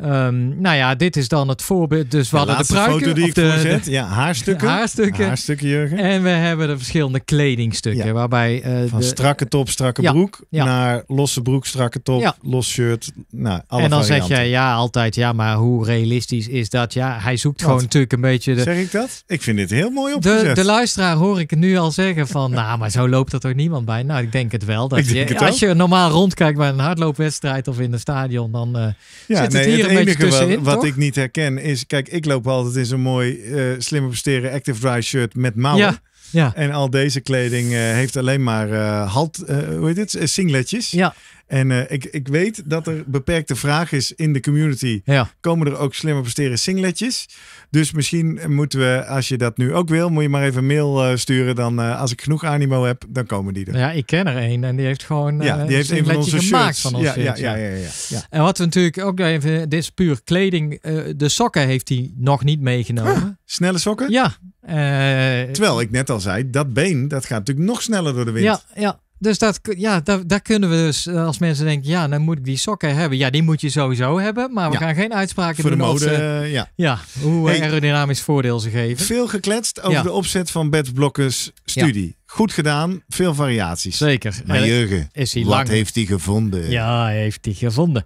Ehm, nou ja, dit is dan het voorbeeld. Dus wat de hadden de pruiken. Foto die ik de, Ja, haarstukken. Haarstukken. haarstukken Jurgen. En we hebben de verschillende kledingstukken. Waarbij, eh, Van strakke top, strakke broek. Naar losse broek, strakke top, los shirt. Nou, en dan zeg je ja, altijd ja, maar hoe realistisch is dat? Ja, hij zoekt gewoon natuurlijk een beetje de... Zeg ik dat? Ik vind dit heel mooi opgezet. De, de luisteraar hoor ik nu al zeggen van, nou, maar zo loopt dat toch niemand bij? Nou, ik denk het wel. Dat je, als je normaal rondkijkt bij een hardloopwedstrijd of in een stadion, dan uh, zit het hier enige wat, ik niet herken is, kijk, ik loop altijd in zo'n mooi uh, slimme presteren Active Dry shirt met mouwen. Ja. En al deze kleding eh, heeft alleen maar uh, halt, hoe heet het? singletjes. Ja. En eh, ik, ik weet dat er beperkte vraag is in de community. Ja. Komen er ook slimmer presteren singletjes? Dus misschien moeten we, als je dat nu ook wil, moet je maar even mail eh, sturen. Dan eh, als ik genoeg animo heb, dan komen die er. Ja, ik ken er een en die heeft gewoon ja, een van onze gemaakt van ons ja, ja, ja, ja, ja, En wat we natuurlijk ook even, dit is puur kleding. de sokken heeft hij nog niet meegenomen. Ah, snelle sokken? Ja. Terwijl ik net al zei, dat been, dat gaat natuurlijk nog sneller door de wind. Ja, ja. Dus dat, ja, daar, kunnen we dus, eh, als mensen denken, ja, dan moet ik die sokken hebben. Ja, die moet je sowieso hebben, maar we gaan geen uitspraken Voor doen. de mode, eh, ja. ja. Hoe eh, hey, aerodynamisch voordeel ze geven. Veel gekletst over de opzet van bedblokkers Blokkers studie. Goed gedaan, veel variaties. Zeker. Maar Jurgen, is wat heeft hij gevonden? Ja, heeft hij gevonden.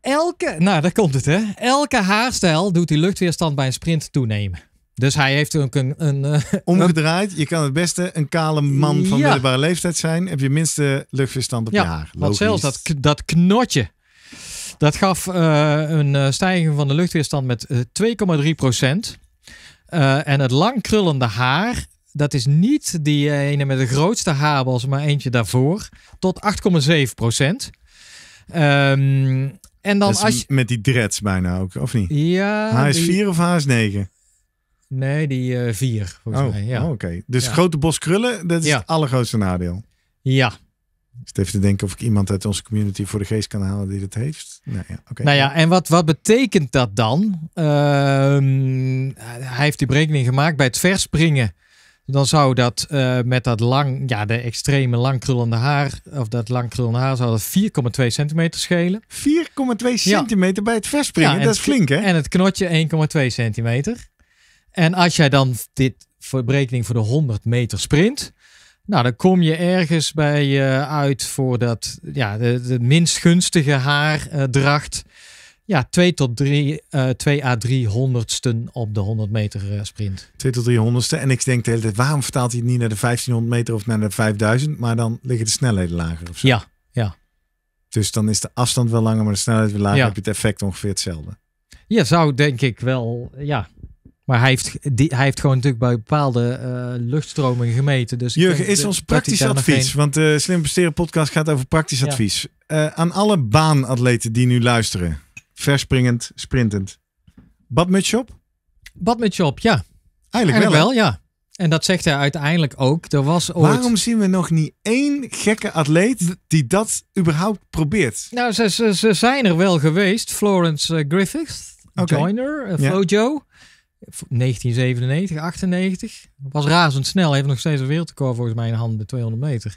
Elke, nou daar komt het hè. Elke haarstijl doet die luchtweerstand bij een sprint toenemen. Dus hij heeft een. een eh, Omgedraaid, je kan het beste een kale man van middelbare leeftijd zijn. Heb je minste luchtverstand op ja, jaar. zelfs dat, dat knotje. Dat gaf eh, een eh, stijging van de luchtweerstand met 2,3 procent. en het lang krullende haar dat is niet die ene met de grootste haarbals, maar eentje daarvoor. Tot 8,7 ehm, en dan als je... Met die dreads bijna ook, of niet? Ja. is 4 die... of is 9 Nee, die eh, vier volgens oh, mij. Ja. Oh, Oké, dus grote bos krullen, dat is het allergrootste nadeel. Ja. Dus even te denken of ik iemand uit onze community voor de geest kan halen die dat heeft. Nou ja, nou ja en wat, wat betekent dat dan? Ehm, hij heeft die berekening gemaakt bij het verspringen. Dan zou dat eh, met dat lang, ja, de extreme langkrullende haar, of dat langkrullende haar, zou dat 4,2 centimeter schelen. 4,2 centimeter bij het verspringen, dat is flink hè? En het knotje 1,2 centimeter. En als jij dan dit voor berekening voor de 100 meter sprint, nou, dan kom je ergens bij uh, uit voor dat, ja, de, de minst gunstige haardracht. Eh, ja, 2 tot 3, uh, eh, à 3 honderdsten op de 100 meter sprint. 2 tot 3 honderdste. En ik denk de hele tijd, waarom vertaalt hij het niet naar de 1500 meter of naar de 5000? Maar dan liggen de snelheden lager of zo. Ja, ja. Dus dan is de afstand wel langer, maar de snelheid weer lager. Ja. Heb je het effect ongeveer hetzelfde? Ja, zou denk ik wel, ja, maar hij heeft, die, hij heeft gewoon natuurlijk bij bepaalde uh, luchtstromingen gemeten. Dus Jurgen, is ons praktisch advies. Want de eh, Slim Presteren podcast gaat over praktisch advies. Eh, aan alle baanatleten die nu luisteren. Verspringend, sprintend. Badmutsje op? ja. Eigenlijk, wel, ja. En dat zegt hij uiteindelijk ook. Er was ooit... Waarom zien we nog niet één gekke atleet die dat überhaupt probeert? Nou, ze, ze, ze zijn er wel geweest. Florence Griffith, okay. Joyner, uh, Flojo. 1997, 98. Was razendsnel. Heeft nog steeds een wereldrecord volgens mij in handen de 200 meter.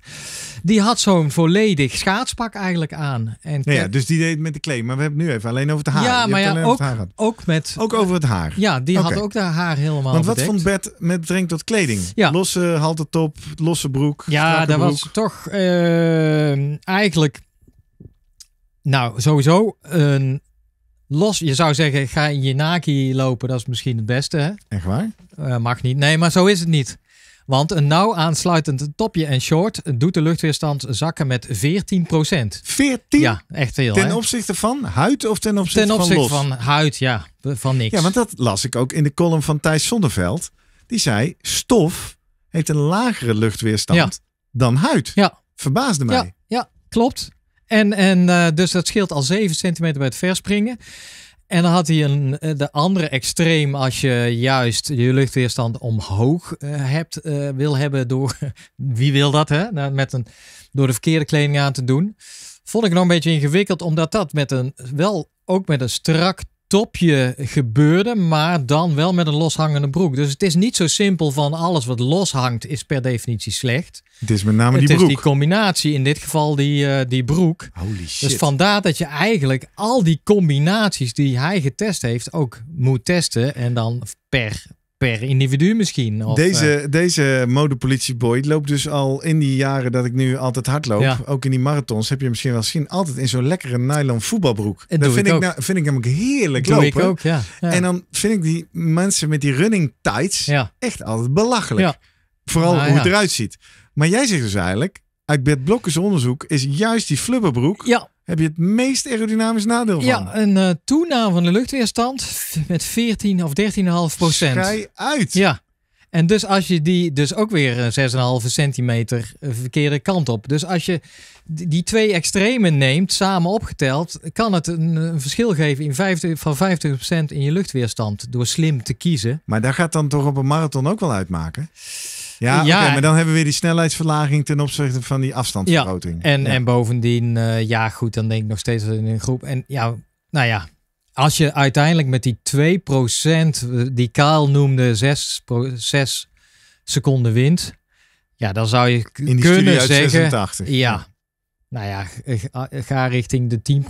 Die had zo'n volledig schaatspak eigenlijk aan. En ja, dus die deed met de kleding. Maar we hebben het nu even alleen over het haar. Ja, maar ja, ook, ook met... Ook over het haar. Ja, die had ook de haar helemaal Want wat vond Bert met betrekking tot kleding? Ja. Losse top, losse broek, Ja, daar was toch ehm, eigenlijk... Nou, sowieso een los. Je zou zeggen, ga in je Naki lopen, dat is misschien het beste. Hè? Echt waar? Eh, mag niet. Nee, maar zo is het niet. Want een nauw aansluitend topje en short doet de luchtweerstand zakken met 14 14? Ja, echt veel. Ten opzichte van huid of ten opzichte, van los? Ten opzichte van huid, ja. Van niks. Ja, want dat las ik ook in de column van Thijs Zonneveld. Die zei, stof heeft een lagere luchtweerstand dan huid. Ja. Verbaasde mij. Ja, ja klopt. En, en eh, dus dat scheelt al 7 centimeter bij het verspringen. En dan had hij een, eh, de andere extreem als je juist je luchtweerstand omhoog eh, hebt, wil hebben door, wie wil dat hè, nou, met een, door de verkeerde kleding aan te doen. Vond ik nog een beetje ingewikkeld, omdat dat met een, wel ook met een strak topje gebeurde, maar dan wel met een loshangende broek. Dus het is niet zo simpel van alles wat loshangt is per definitie slecht. Het is met name die broek. Het is die combinatie, in dit geval die, eh, die broek. Holy dus shit. Dus vandaar dat je eigenlijk al die combinaties die hij getest heeft ook moet testen en dan per per individu misschien. Of, deze, eh? deze modepolitieboy loopt dus al in die jaren dat ik nu altijd hardloop. Ja. Ook in die marathons heb je misschien wel gezien. Altijd in zo'n lekkere nylon voetbalbroek. En dat vind ik, nou, vind ik namelijk heerlijk lopen. ook, ja, En dan vind ik die mensen met die running tights echt altijd belachelijk. Vooral ah, hoe het eruit ziet. Maar jij zegt dus eigenlijk, uit Bert onderzoek is juist die flubberbroek. Ja. Heb je het meest aerodynamisch nadeel van? Ja, een eh, toename van de luchtweerstand met 14 of 13,5 procent. uit. Ja. En dus als je die dus ook weer 6,5 eh, centimeter eh, verkeerde kant op. Dus als je die twee extremen neemt, samen opgeteld, kan het een, verschil geven in 50, van 50% in je luchtweerstand door slim te kiezen. Maar daar gaat dan toch op een marathon ook wel uitmaken? Ja, maar dan hebben we weer die snelheidsverlaging ten opzichte van die afstandsvergroting. Ja, en, en bovendien, eh, ja goed, dan denk ik nog steeds in een groep. En ja, nou ja, als je uiteindelijk met die 2% eh, die Kaal noemde 6, 6 seconden wint, ja, dan zou je in die kunnen zeggen... 86. Ja, nou ja, eh, ga richting de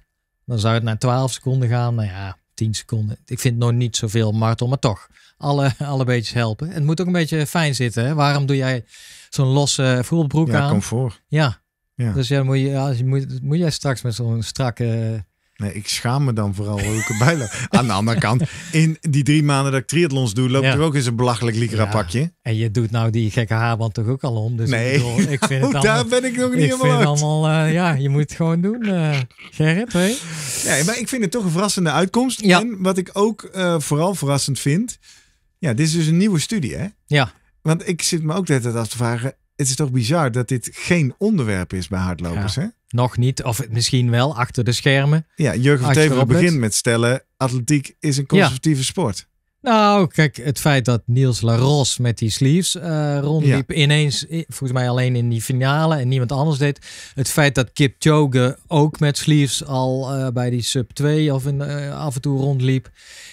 10%. Dan zou het naar 12 seconden gaan. Nou ja, 10 seconden. Ik vind nog niet zoveel Marton, maar toch alle, alle beetjes helpen. Het moet ook een beetje fijn zitten. Hè? Waarom doe jij zo'n losse eh, voelbroek ja, aan? comfort. Ja. ja. Dus ja, moet, je, ja, moet, moet jij straks met zo'n strakke... Eh, nee, ik schaam me dan vooral hoe ik Aan de andere kant, in die drie maanden dat ik triathlons doe, loop ja. ik ook eens een belachelijk lycra pakje. En je doet nou die gekke haarband toch ook al om. Dus nee, ik, oh, daar ben ik nog niet helemaal eh, Ja, je moet het gewoon doen, uh, Gerrit. Hè? Ja, maar ik vind het toch een verrassende uitkomst. En wat ik ook vooral verrassend vind, ja, dit is dus een nieuwe studie, hè? Ja. Want ik zit me ook de tijd af te vragen. Het is toch bizar dat dit geen onderwerp is bij hardlopers, hè? Nog niet, of misschien wel, achter de schermen. Ja, Jurgen Teveren begint met stellen, atletiek is een conservatieve ja. sport. Nou, kijk, het feit dat Niels Laros met die sleeves eh, rondliep, ineens, volgens mij alleen in die finale en niemand anders deed. Het feit dat Kip Choge ook met sleeves al eh, bij die sub 2 of in, eh, af en toe rondliep.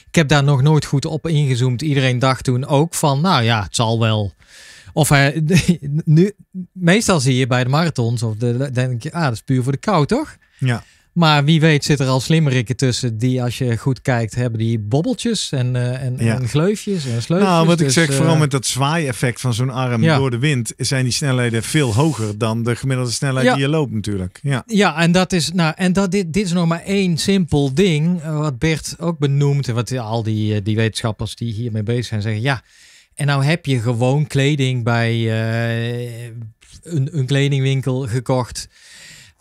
Ik heb daar nog nooit goed op ingezoomd. Iedereen dacht toen ook van, nou ja, het zal wel. Of hij, nu, meestal zie je bij de marathons, of de, denk je, ah, dat is puur voor de kou, toch? Ja. Maar wie weet zit er al slimmerikken tussen die, als je goed kijkt, hebben die bobbeltjes en, eh, en, gleufjes en sleufjes. Nou, wat ik dus, zeg, eh, vooral met dat zwaai-effect van zo'n arm door de wind, zijn die snelheden veel hoger dan de gemiddelde snelheid die je loopt natuurlijk. Ja, ja en dat is, nou, en dat, dit, dit is nog maar één simpel ding, eh, wat Bert ook benoemt en wat al die, die wetenschappers die hiermee bezig zijn zeggen, ja, en nou heb je gewoon kleding bij een, een kledingwinkel gekocht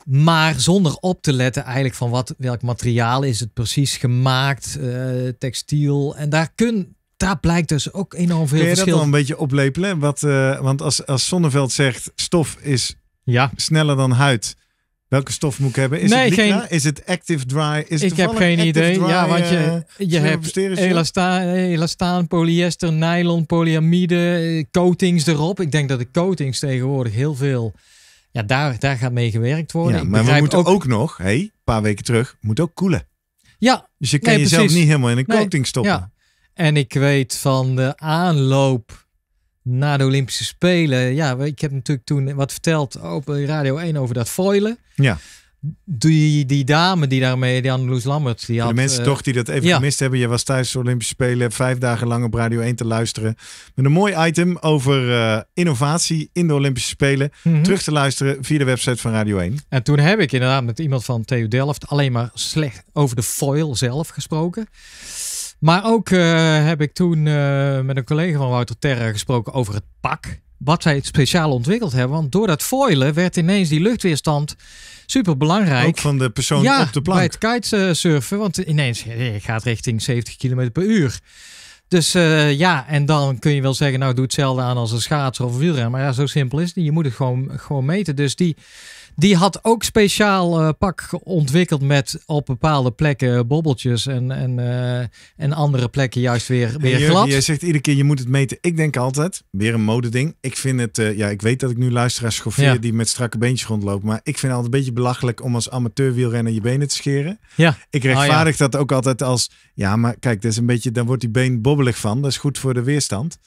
maar zonder op te letten eigenlijk van wat, welk materiaal is het precies gemaakt, uh, textiel. En daar kun, daar blijkt dus ook enorm veel verschil. Kun je dat dan een beetje oplepelen? Wat, eh, want als, als Zonneveld zegt stof is ja. sneller dan huid. Welke stof moet ik hebben? Is nee, het geen... Is het active dry? Is ik heb geen idee. ja, want je, eh, je hebt elastaan, elastaan, polyester, nylon, polyamide, coatings erop. Ik denk dat de coatings tegenwoordig heel veel ja, daar, daar gaat mee gewerkt worden. Ja, maar we moeten ook, nog, hé, hey, een paar weken terug, moet ook koelen. Ja. Dus je kan jezelf niet helemaal in een coating stoppen. Ja. En ik weet van de aanloop naar de Olympische Spelen. Ja, ik heb natuurlijk toen wat verteld op Radio 1 over dat foilen. Ja die, die dame die daarmee, die Anne-Louise Lammerts, die had, De mensen eh, toch die dat even gemist hebben. Je was tijdens de Olympische Spelen vijf dagen lang op Radio 1 te luisteren. Met een mooi item over eh, innovatie in de Olympische Spelen. Mhm. Terug te luisteren via de website van Radio 1. En toen heb ik inderdaad met iemand van TU Delft alleen maar slecht over de foil zelf gesproken. Maar ook eh, heb ik toen met een collega van Wouter Terre gesproken over het pak. Wat zij speciaal ontwikkeld hebben. Want door dat foilen werd ineens die luchtweerstand super belangrijk. Ook van de persoon op de plank. bij het kitesurfen, want ineens gaat richting 70 km per uur. Dus eh, ja, en dan kun je wel zeggen, nou doe hetzelfde aan als een schaatser of wielrenner. Maar ja, zo simpel is het niet. Je moet het gewoon, gewoon meten. Dus die, die had ook speciaal eh, pak ontwikkeld met op bepaalde plekken bobbeltjes en, en, eh, en andere plekken juist weer, weer glad. Je zegt iedere keer je moet het meten. Ik denk altijd, weer een modeding. Ik vind het, eh, ja, ik weet dat ik nu luisteraars schoffeer die met strakke beentjes rondloopt, Maar ik vind het altijd een beetje belachelijk om als amateur wielrenner je benen te scheren. Ja. Ik oh, rechtvaardig dat ook altijd als, ja, maar kijk, dat is een beetje, dan wordt die been bobbelig van. Dat is goed voor de weerstand.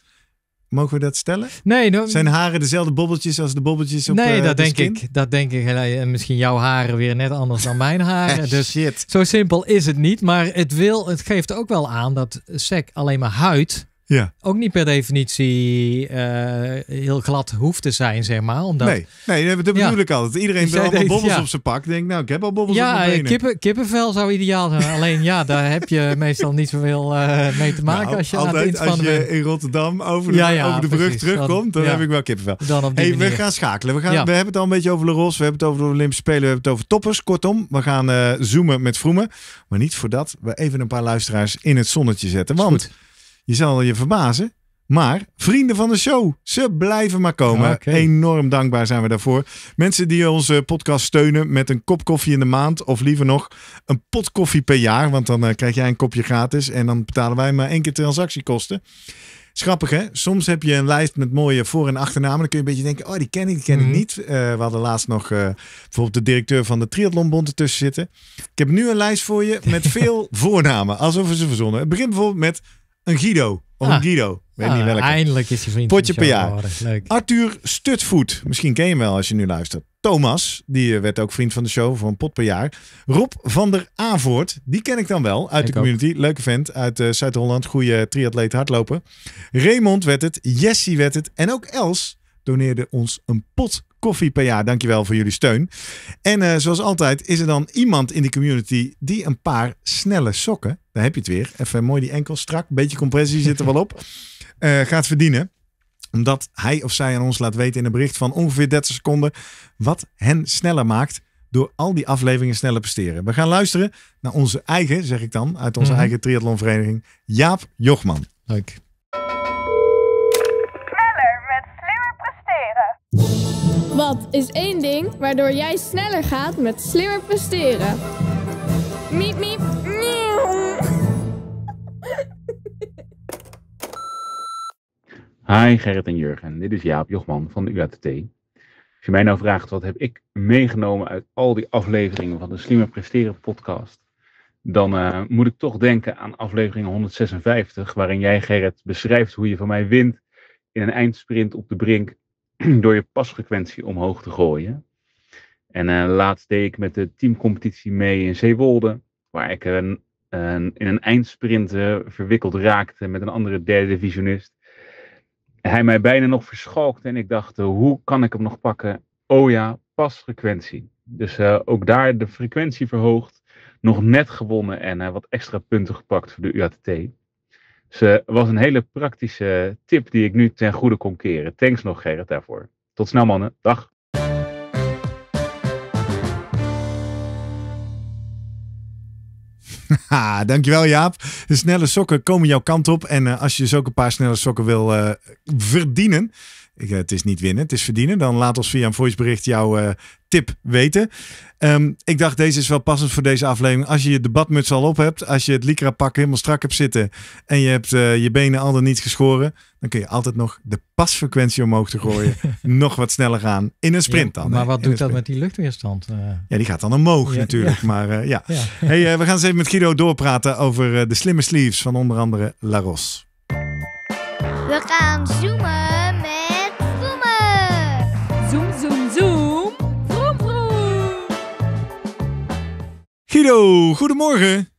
Mogen we dat stellen? Nee. Zijn haren dezelfde bobbeltjes als de bobbeltjes op Nee, eh, dat denk ik. Dat denk ik. En misschien jouw haren weer net anders dan mijn haren. Ah, dus Shit. zo simpel is het niet. Maar het, wil, het geeft ook wel aan dat sec alleen maar huid ja. ook niet per definitie eh, heel glad hoeft te zijn, zeg maar. Omdat, nee, nee, dat bedoel ja. ik altijd. Iedereen wil allemaal bobbels op zijn pak. Denkt, nou, ik heb al bobbels op mijn benen. Kippen, kippenvel zou ideaal zijn. Alleen ja, daar heb je meestal niet zoveel uh, mee te maken nou, als je altijd, als je in Rotterdam over de, over de brug terugkomt, dan, heb ik wel kippenvel. Dan op die we gaan schakelen. We, gaan, we hebben het al een beetje over de Ros, we hebben het over de Olympische Spelen, we hebben het over toppers. Kortom, we gaan eh, zoomen met Vroemen. Maar niet voordat we even een paar luisteraars in het zonnetje zetten. Want... Je zal je verbazen. Maar vrienden van de show, ze blijven maar komen. Enorm dankbaar zijn we daarvoor. Mensen die onze podcast steunen met een kop koffie in de maand. Of liever nog, een pot koffie per jaar. Want dan eh, krijg jij een kopje gratis. En dan betalen wij maar één keer transactiekosten. Schrappig hè? Soms heb je een lijst met mooie voor- en achternamen. Dan kun je een beetje denken, oh die ken ik, die ken ik mhm. niet. Eh, we hadden laatst nog eh, bijvoorbeeld de directeur van de triathlonbond ertussen zitten. Ik heb nu een lijst voor je met veel voornamen. Alsof we ze verzonnen. Het begint bijvoorbeeld met een Guido. een ah. Guido. Weet niet ah, welke. Eindelijk is je vriend. Potje per jaar. Arthur Stutvoet. Misschien ken je hem wel als je nu luistert. Thomas, die eh, werd ook vriend van de show voor een pot per jaar. Rob van der Avoort, die ken ik dan wel uit de community. Leuke vent uit eh, Zuid-Holland. Goede triatleet hardlopen. Raymond werd het, Jessie werd het en ook Els doneerde ons een pot koffie per jaar. Dankjewel voor jullie steun. En eh, zoals altijd is er dan iemand in de community die een paar snelle sokken, daar heb je het weer, even mooi die enkel strak, beetje compressie zit er wel op, uh, gaat verdienen omdat hij of zij aan ons laat weten in een bericht van ongeveer 30 seconden wat hen sneller maakt door al die afleveringen sneller presteren. We gaan luisteren naar onze eigen, zeg ik dan, uit onze mhm. eigen triathlonvereniging, Jaap Jochman. Leuk. Sneller met slimmer presteren. Wat is één ding waardoor jij sneller gaat met slimmer presteren? Miep, miep, Hi Gerrit en Jurgen, dit is Jaap Jochman van de UATT. Als je mij nou vraagt wat heb ik meegenomen uit al die afleveringen van de Slimmer Presteren podcast, dan eh, moet ik toch denken aan aflevering 156, waarin jij Gerrit beschrijft hoe je van mij wint in een eindsprint op de brink door je pasfrequentie omhoog te gooien. En uh, laatst deed ik met de teamcompetitie mee in Zeewolde, waar ik een, een in een eindsprint verwikkeld raakte met een andere derde divisionist. Hij mij bijna nog verschalkte en ik dacht, eh, hoe kan ik hem nog pakken? Oh ja, pasfrequentie. Dus eh, ook daar de frequentie verhoogd, nog net gewonnen en wat extra punten gepakt voor de UATT. Ze was een hele praktische tip die ik nu ten goede kon keren. Thanks nog Gerrit daarvoor. Tot snel mannen. Dag. Ah, dankjewel Jaap. De snelle sokken komen jouw kant op. En eh, als je dus ook een paar snelle sokken wil eh, verdienen ik, eh, het is niet winnen, het is verdienen. Dan laat ons via een voicebericht jouw eh, tip weten. Ehm, ik dacht, deze is wel passend voor deze aflevering. Als je je debatmuts al op hebt, als je het Lycra pak helemaal strak hebt zitten en je hebt eh, je benen al dan niet geschoren, dan kun je altijd nog de pasfrequentie omhoog te gooien. nog wat sneller gaan. In een sprint dan. maar wat doet dat met die luchtweerstand? Ja, die gaat dan omhoog natuurlijk. Maar ja. Hey, we gaan eens even met Guido doorpraten over de slimme sleeves van onder andere Laros. We gaan zoomen. Guido, goedemorgen.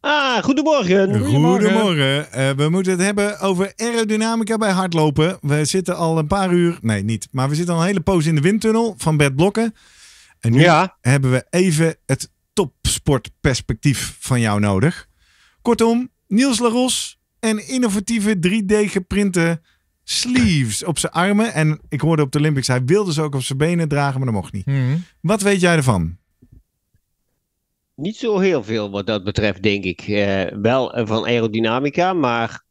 Ah, goedemorgen. Goedemorgen. Eh, we moeten het hebben over aerodynamica bij hardlopen. We zitten al een paar uur, nee niet, maar we zitten al een hele poos in de windtunnel van Bert Blokken. En nu hebben we even het topsportperspectief van jou nodig. Kortom, Niels Laros en innovatieve 3D geprinte sleeves op zijn armen. En ik hoorde op de Olympics, hij wilde ze ook op zijn benen dragen, maar dat mocht niet. Mhm. Wat weet jij ervan? Niet zo heel veel wat dat betreft, denk ik. Eh, wel eh, van aerodynamica, maar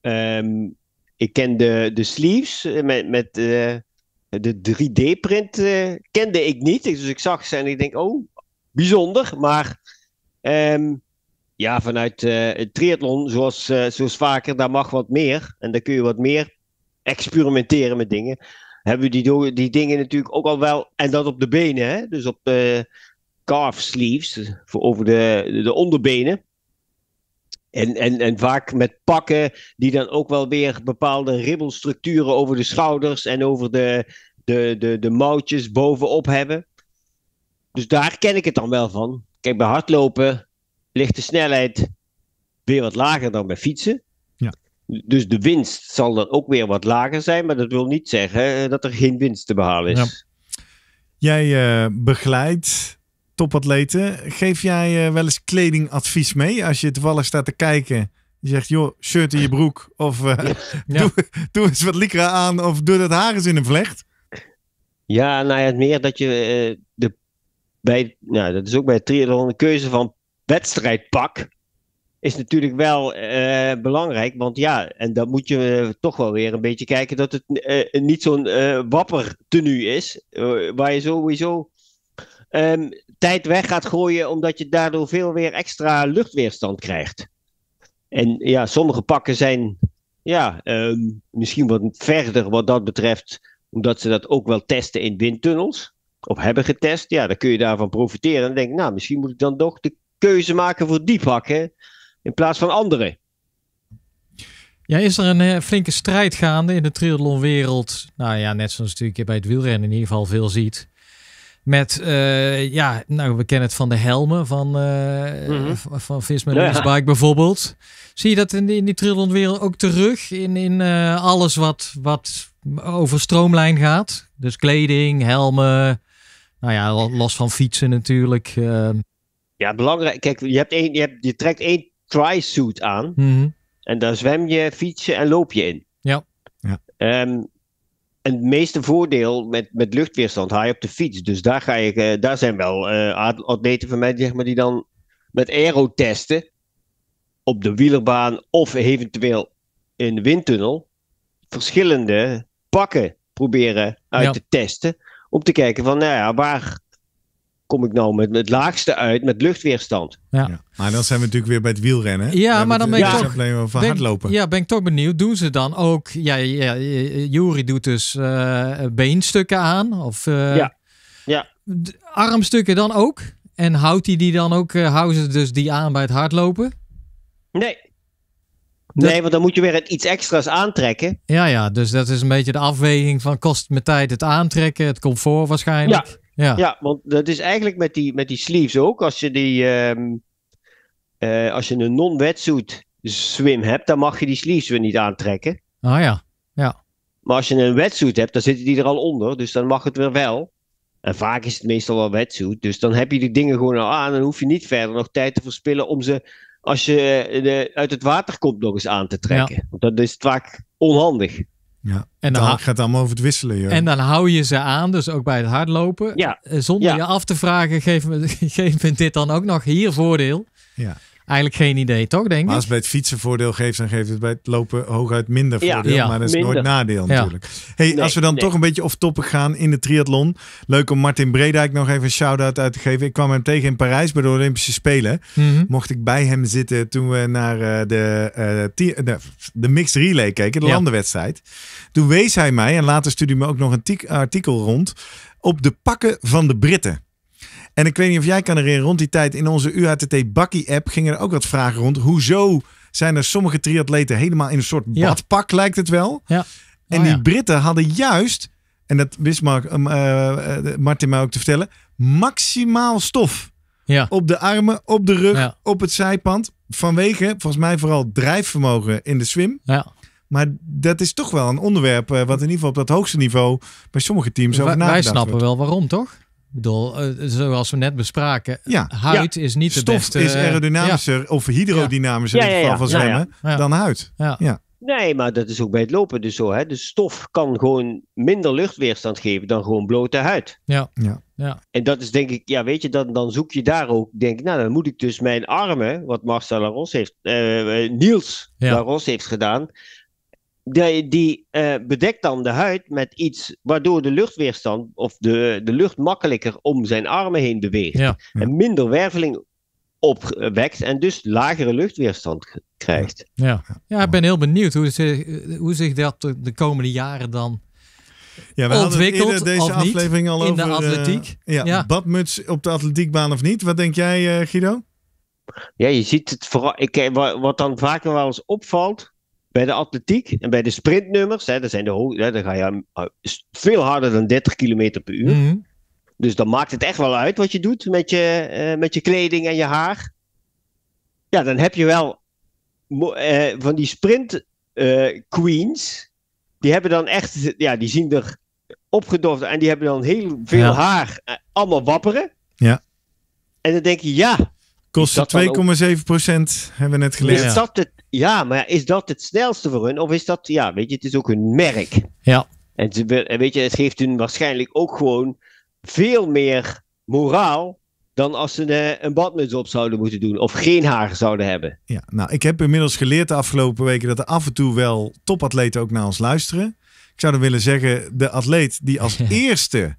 ehm, ik ken de, de sleeves eh, met, met de 3D-print uh, kende ik niet. Dus ik zag ze en ik denk, oh, bijzonder. Maar ehm, ja, vanuit het triathlon, zoals, zoals vaker, daar mag wat meer. En daar kun je wat meer experimenteren met dingen hebben we die, die dingen natuurlijk ook al wel. En dat op de benen, hè? Dus op de, calf sleeves dus voor over de, de onderbenen. En, en, en vaak met pakken die dan ook wel weer bepaalde ribbelstructuren over de schouders en over de, de, de, de mouwtjes bovenop hebben. Dus daar ken ik het dan wel van. Kijk, bij hardlopen ligt de snelheid weer wat lager dan bij fietsen. Ja. Dus de winst zal dan ook weer wat lager zijn, maar dat wil niet zeggen eh, dat er geen winst te behalen is. Jij uh, begeleidt topatleten. Geef jij eh, wel eens kledingadvies mee als je toevallig staat te kijken? Je zegt, joh, shirt in je broek. Of eh, doe, doe, eens wat lycra aan. Of doe dat haar in een vlecht. Ja, nou ja, meer dat je eh, de, bij, nou, dat is ook bij triathlon, de keuze van wedstrijdpak is natuurlijk wel belangrijk. Want ja, en dan moet je toch wel weer een beetje kijken dat het niet zo'n wapper tenue is. waar je sowieso Ehm, tijd weg gaat gooien, omdat je daardoor veel weer extra luchtweerstand krijgt. En ja, sommige pakken zijn ja, ehm, misschien wat verder wat dat betreft, omdat ze dat ook wel testen in windtunnels. Of hebben getest, ja, dan kun je daarvan profiteren. En denk, nou, misschien moet ik dan toch de keuze maken voor die pakken in plaats van andere. Ja, is er een eh, flinke strijd gaande in de triathlonwereld? Nou ja, net zoals natuurlijk je bij het wielrennen in ieder geval veel ziet. Met, eh, ja, nou, we kennen het van de helmen van, uh, mm van Visma ja. Bike bijvoorbeeld. Zie je dat in die, in die ook terug in, in eh, alles wat, wat over stroomlijn gaat? Dus kleding, helmen, nou ja, los van fietsen natuurlijk. Ehm. Ja, belangrijk. Kijk, je, hebt één, je, hebt, je trekt één tri-suit aan mhm. en daar zwem je, fietsen en loop je in. Ja. ja. Ehm, en het meeste voordeel met, met luchtweerstand haal je op de fiets. Dus daar, ga eh, daar zijn wel uh, atleten van mij zeg maar, die dan met aero testen. Op de wielerbaan of eventueel in de windtunnel. Verschillende pakken proberen uit te testen. Om te kijken van nou ja, waar kom ik nou met het laagste uit met luchtweerstand. Ja. Maar dan zijn we natuurlijk weer bij het wielrennen. Ja, maar dan ben ik toch... van ben, hardlopen. Ja, ben ik toch benieuwd. Doen ze dan ook... Ja, ja, Jury doet dus uh, beenstukken aan. Of, eh, ja. ja. Armstukken dan ook? En houdt hij die dan ook... Uh, houden ze dus die aan bij het hardlopen? Nee. Nee, want dan moet je weer iets extra's aantrekken. Ja, ja. Dus dat is een beetje de afweging van kost met tijd het aantrekken, het comfort waarschijnlijk. Ja. Ja. ja, want dat is eigenlijk met die, met die sleeves ook. Als je, die, ehm, eh, als je een non-wetsuit swim hebt, dan mag je die sleeves weer niet aantrekken. Ah ja, ja. Maar als je een wetsuit hebt, dan zitten die er al onder, dus dan mag het weer wel. En vaak is het meestal wel wetsuit, dus dan heb je die dingen gewoon al aan en hoef je niet verder nog tijd te verspillen om ze, als je eh, de, uit het water komt, nog eens aan te trekken. Want dat is vaak onhandig. Ja. En dan, gaat het allemaal over het wisselen. Joh. En dan hou je ze aan, dus ook bij het hardlopen. Ja. Eh, zonder je af te vragen, geef me, geef me dit dan ook nog hier voordeel. Ja. Eigenlijk geen idee, toch denk ik? Als het bij het fietsen voordeel geeft, dan geeft het bij het lopen hooguit minder voordeel. Ja, maar dat is nooit nadeel natuurlijk. Hey, als we dan toch een beetje off-topic gaan in de triathlon. Leuk om Martin Bredijk nog even een shout-out uit te geven. Ik kwam hem tegen in Parijs bij de Olympische Spelen. Mhm. Mocht ik bij hem zitten toen we naar eh, eh, de, de, mixed relay keken, de landenwedstrijd. Toen wees hij mij, en later stuurde hij me ook nog een artikel rond, op de pakken van de Britten. En ik weet niet of jij kan erin. rond die tijd in onze UHTT Bakkie app gingen er ook wat vragen rond. Hoezo zijn er sommige triatleten helemaal in een soort badpak, lijkt het wel. Ja. En oh, die Britten hadden juist, en dat wist Mark, eh, eh, eh, Martin mij ook te vertellen, maximaal stof. Ja. Op de armen, op de rug, op het zijpand. Vanwege, volgens mij vooral drijfvermogen in de swim. Ja. Maar dat is toch wel een onderwerp wat in ieder geval op dat hoogste niveau bij sommige teams over nagedacht Wij snappen wel waarom, toch? Ik bedoel, eh, zoals we net bespraken, huid is niet de beste... Stof is eh, aerodynamischer of hydrodynamischer in het geval van zwemmen dan huid. Ja. Nee, maar dat is ook bij het lopen dus zo. Hè? De dus stof kan gewoon minder luchtweerstand geven dan gewoon blote huid. Ja. ja. ja. En dat is denk ik, ja, weet je, dan, dan zoek je daar ook, denk nou, dan moet ik dus mijn armen, wat Marcel Laros heeft, eh, Niels Laros heeft gedaan, die, die eh, bedekt dan de huid met iets waardoor de luchtweerstand of de, de lucht makkelijker om zijn armen heen beweegt. En minder werveling opwekt en dus lagere luchtweerstand krijgt. Ja, ja ik ben heel benieuwd hoe zich, hoe zich dat de komende jaren dan ja, we hadden deze aflevering al in over de eh, atletiek. ja, Badmuts op de atletiekbaan of niet? Wat denk jij, eh, Guido? Ja, je ziet het vooral. Ik, wat dan vaak wel eens opvalt, bij de atletiek en bij de sprintnummers, hè, daar zijn de hoog, hè, dan ga je eh, veel harder dan 30 km per uur. Mhm. Dus dan maakt het echt wel uit wat je doet met je, eh, met je kleding en je haar. Ja, dan heb je wel eh, van die sprint queens. Die hebben dan echt, ja, die zien er opgedoofd en die hebben dan heel veel haar. allemaal wapperen. Ja. En dan denk je, ja. Kost 2,7 procent, hebben we net geleerd. Is dus dat het? Ja, maar is dat het snelste voor hun? Of is dat, ja, weet je, het is ook hun merk. Ja. En weet je, het geeft hun waarschijnlijk ook gewoon veel meer moraal dan als ze eh, een, badmuts op zouden moeten doen of geen haar zouden hebben. Ja, nou, ik heb inmiddels geleerd de afgelopen weken dat er af en toe wel topatleten ook naar ons luisteren. Ik zou dan willen zeggen, de atleet die als eerste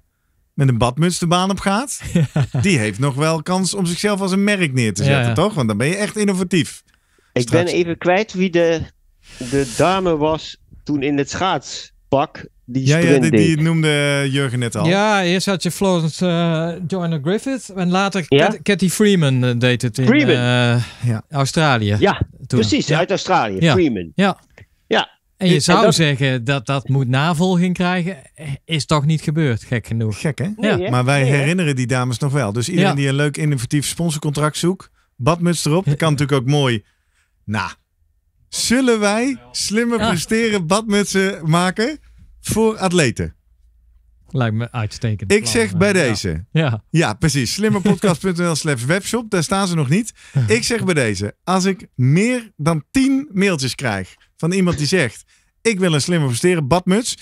met een badmuts de baan op gaat, die heeft nog wel kans om zichzelf als een merk neer te zetten, toch? Want dan ben je echt innovatief. Ik ben even kwijt wie de, de dame was toen in het schaatspak. Die ja, ja die, die, noemde Jurgen net al. Ja, eerst had je Florence uh, eh, Joyner Griffith. En later ja? Cathy Freeman eh, deed het in eh, ja. Australië. Ja, precies. Uit Australië. Freeman. Ja. ja. En je zou zeggen dat dat moet navolging krijgen. Is toch niet gebeurd, gek genoeg. Gek, hè? Maar wij herinneren die dames nog wel. Dus iedereen die een leuk innovatief sponsorcontract zoekt, badmuts erop. Dat kan natuurlijk ook mooi nou, zullen wij slimmer presteren badmutsen maken voor atleten? Lijkt me uitstekend. Ik zeg bij deze. Ja, ja. precies. Slimmerpodcast.nl slash webshop. Daar staan ze nog niet. Ik zeg bij deze. Als ik meer dan 10 mailtjes krijg van iemand die zegt... Ik wil een slimmer presteren badmuts.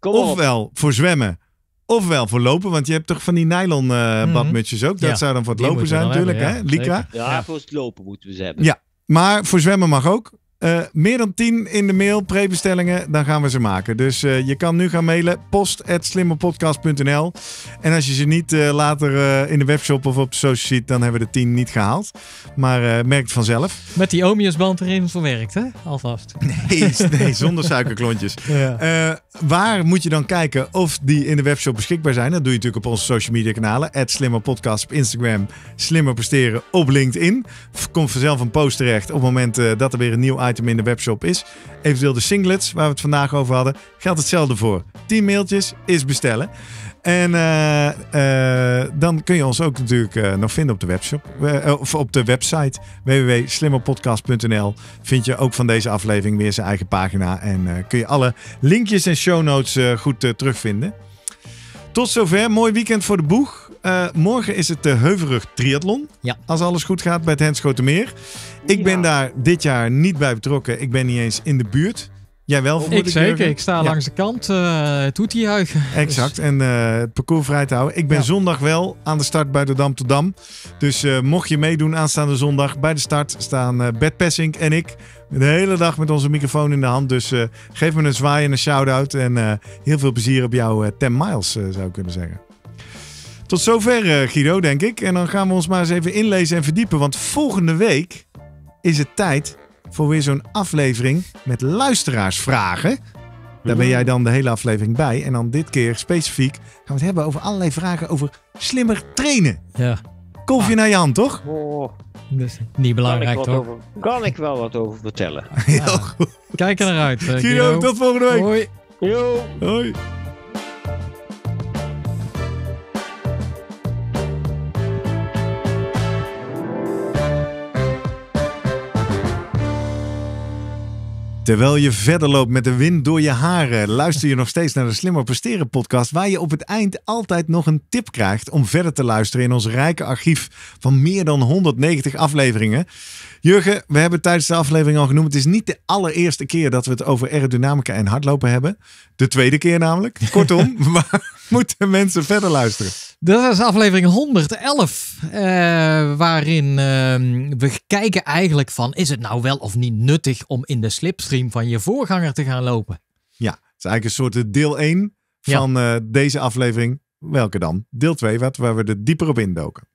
ofwel voor zwemmen. Ofwel voor lopen, want je hebt toch van die nylon uh, badmutsjes ook. Dat zou dan voor het lopen zijn natuurlijk. hè? Lycra. Ja, voor het lopen moeten we ze hebben. Ja, maar voor zwemmen mag ook. Eh, meer dan 10 in de mail, prebestellingen, dan gaan we ze maken. Dus eh, je kan nu gaan mailen post.slimmerpodcast.nl. En als je ze niet eh, later in de webshop of op de social ziet, dan hebben we de 10 niet gehaald. Maar merk het vanzelf. Met die Omiusband erin verwerkt, hè? Alvast. Nee, nee zonder suikerklontjes. waar moet je dan kijken of die in de webshop beschikbaar zijn? Dat doe je natuurlijk op onze social media kanalen. @slimmerpodcast op Instagram, Slimmer Presteren op LinkedIn. Komt vanzelf een post terecht op het moment dat er weer een nieuw item in de webshop is. Eventueel de singlets waar we het vandaag over hadden. Geldt hetzelfde voor. 10 mailtjes is bestellen. En eh, eh, dan kun je ons ook natuurlijk eh, nog vinden op de webshop. of op de website www.slimmerpodcast.nl vind je ook van deze aflevering weer zijn eigen pagina. En kun je alle linkjes en show notes goed terugvinden. Tot zover. Mooi weekend voor de boeg. Eh, morgen is het de Heuverug Triathlon. Ja. Als alles goed gaat bij het Henschotenmeer. Ik ben daar dit jaar niet bij betrokken. Ik ben niet eens in de buurt. Jij wel voor ik Zeker, ik sta langs de kant uh, eh, toetie juichen. Exact, en uh, het parcours vrij te houden. Ik ben zondag wel aan de start bij de Dam tot Dam. Dus eh, mocht je meedoen aanstaande zondag bij de start staan uh, en ik de hele dag met onze microfoon in de hand. Dus geef me een zwaai en een shout-out. En heel veel plezier op jouw 10 miles, zou ik kunnen zeggen. Tot zover, Guido, denk ik. En dan gaan we ons maar eens even inlezen en verdiepen. Want volgende week is het tijd voor weer zo'n aflevering met luisteraarsvragen. Daar ben jij dan de hele aflevering bij. En dan dit keer specifiek gaan we het hebben over allerlei vragen over slimmer trainen. Ja. Koffie ah. naar je hand, toch? Oh. niet belangrijk, toch? Over, kan ik wel wat over vertellen. Heel goed. Kijk er naar uit. Guido, tot volgende week. Hoi. Yo. Hoi. Terwijl je verder loopt met de wind door je haren, luister je nog steeds naar de Slimmer Presteren podcast, waar je op het eind altijd nog een tip krijgt om verder te luisteren in ons rijke archief van meer dan 190 afleveringen. Jurgen, we hebben tijdens de aflevering al genoemd. Het is niet de allereerste keer dat we het over aerodynamica en hardlopen hebben. De tweede keer namelijk. Kortom, maar moeten mensen verder luisteren? Dat is aflevering 111. Eh, waarin ehm, we kijken eigenlijk van... is het nou wel of niet nuttig om in de slipstream van je voorganger te gaan lopen? Ja, het is eigenlijk een soort eh, deel 1 van eh, deze aflevering. Welke dan? Deel 2, waar we er dieper op indoken.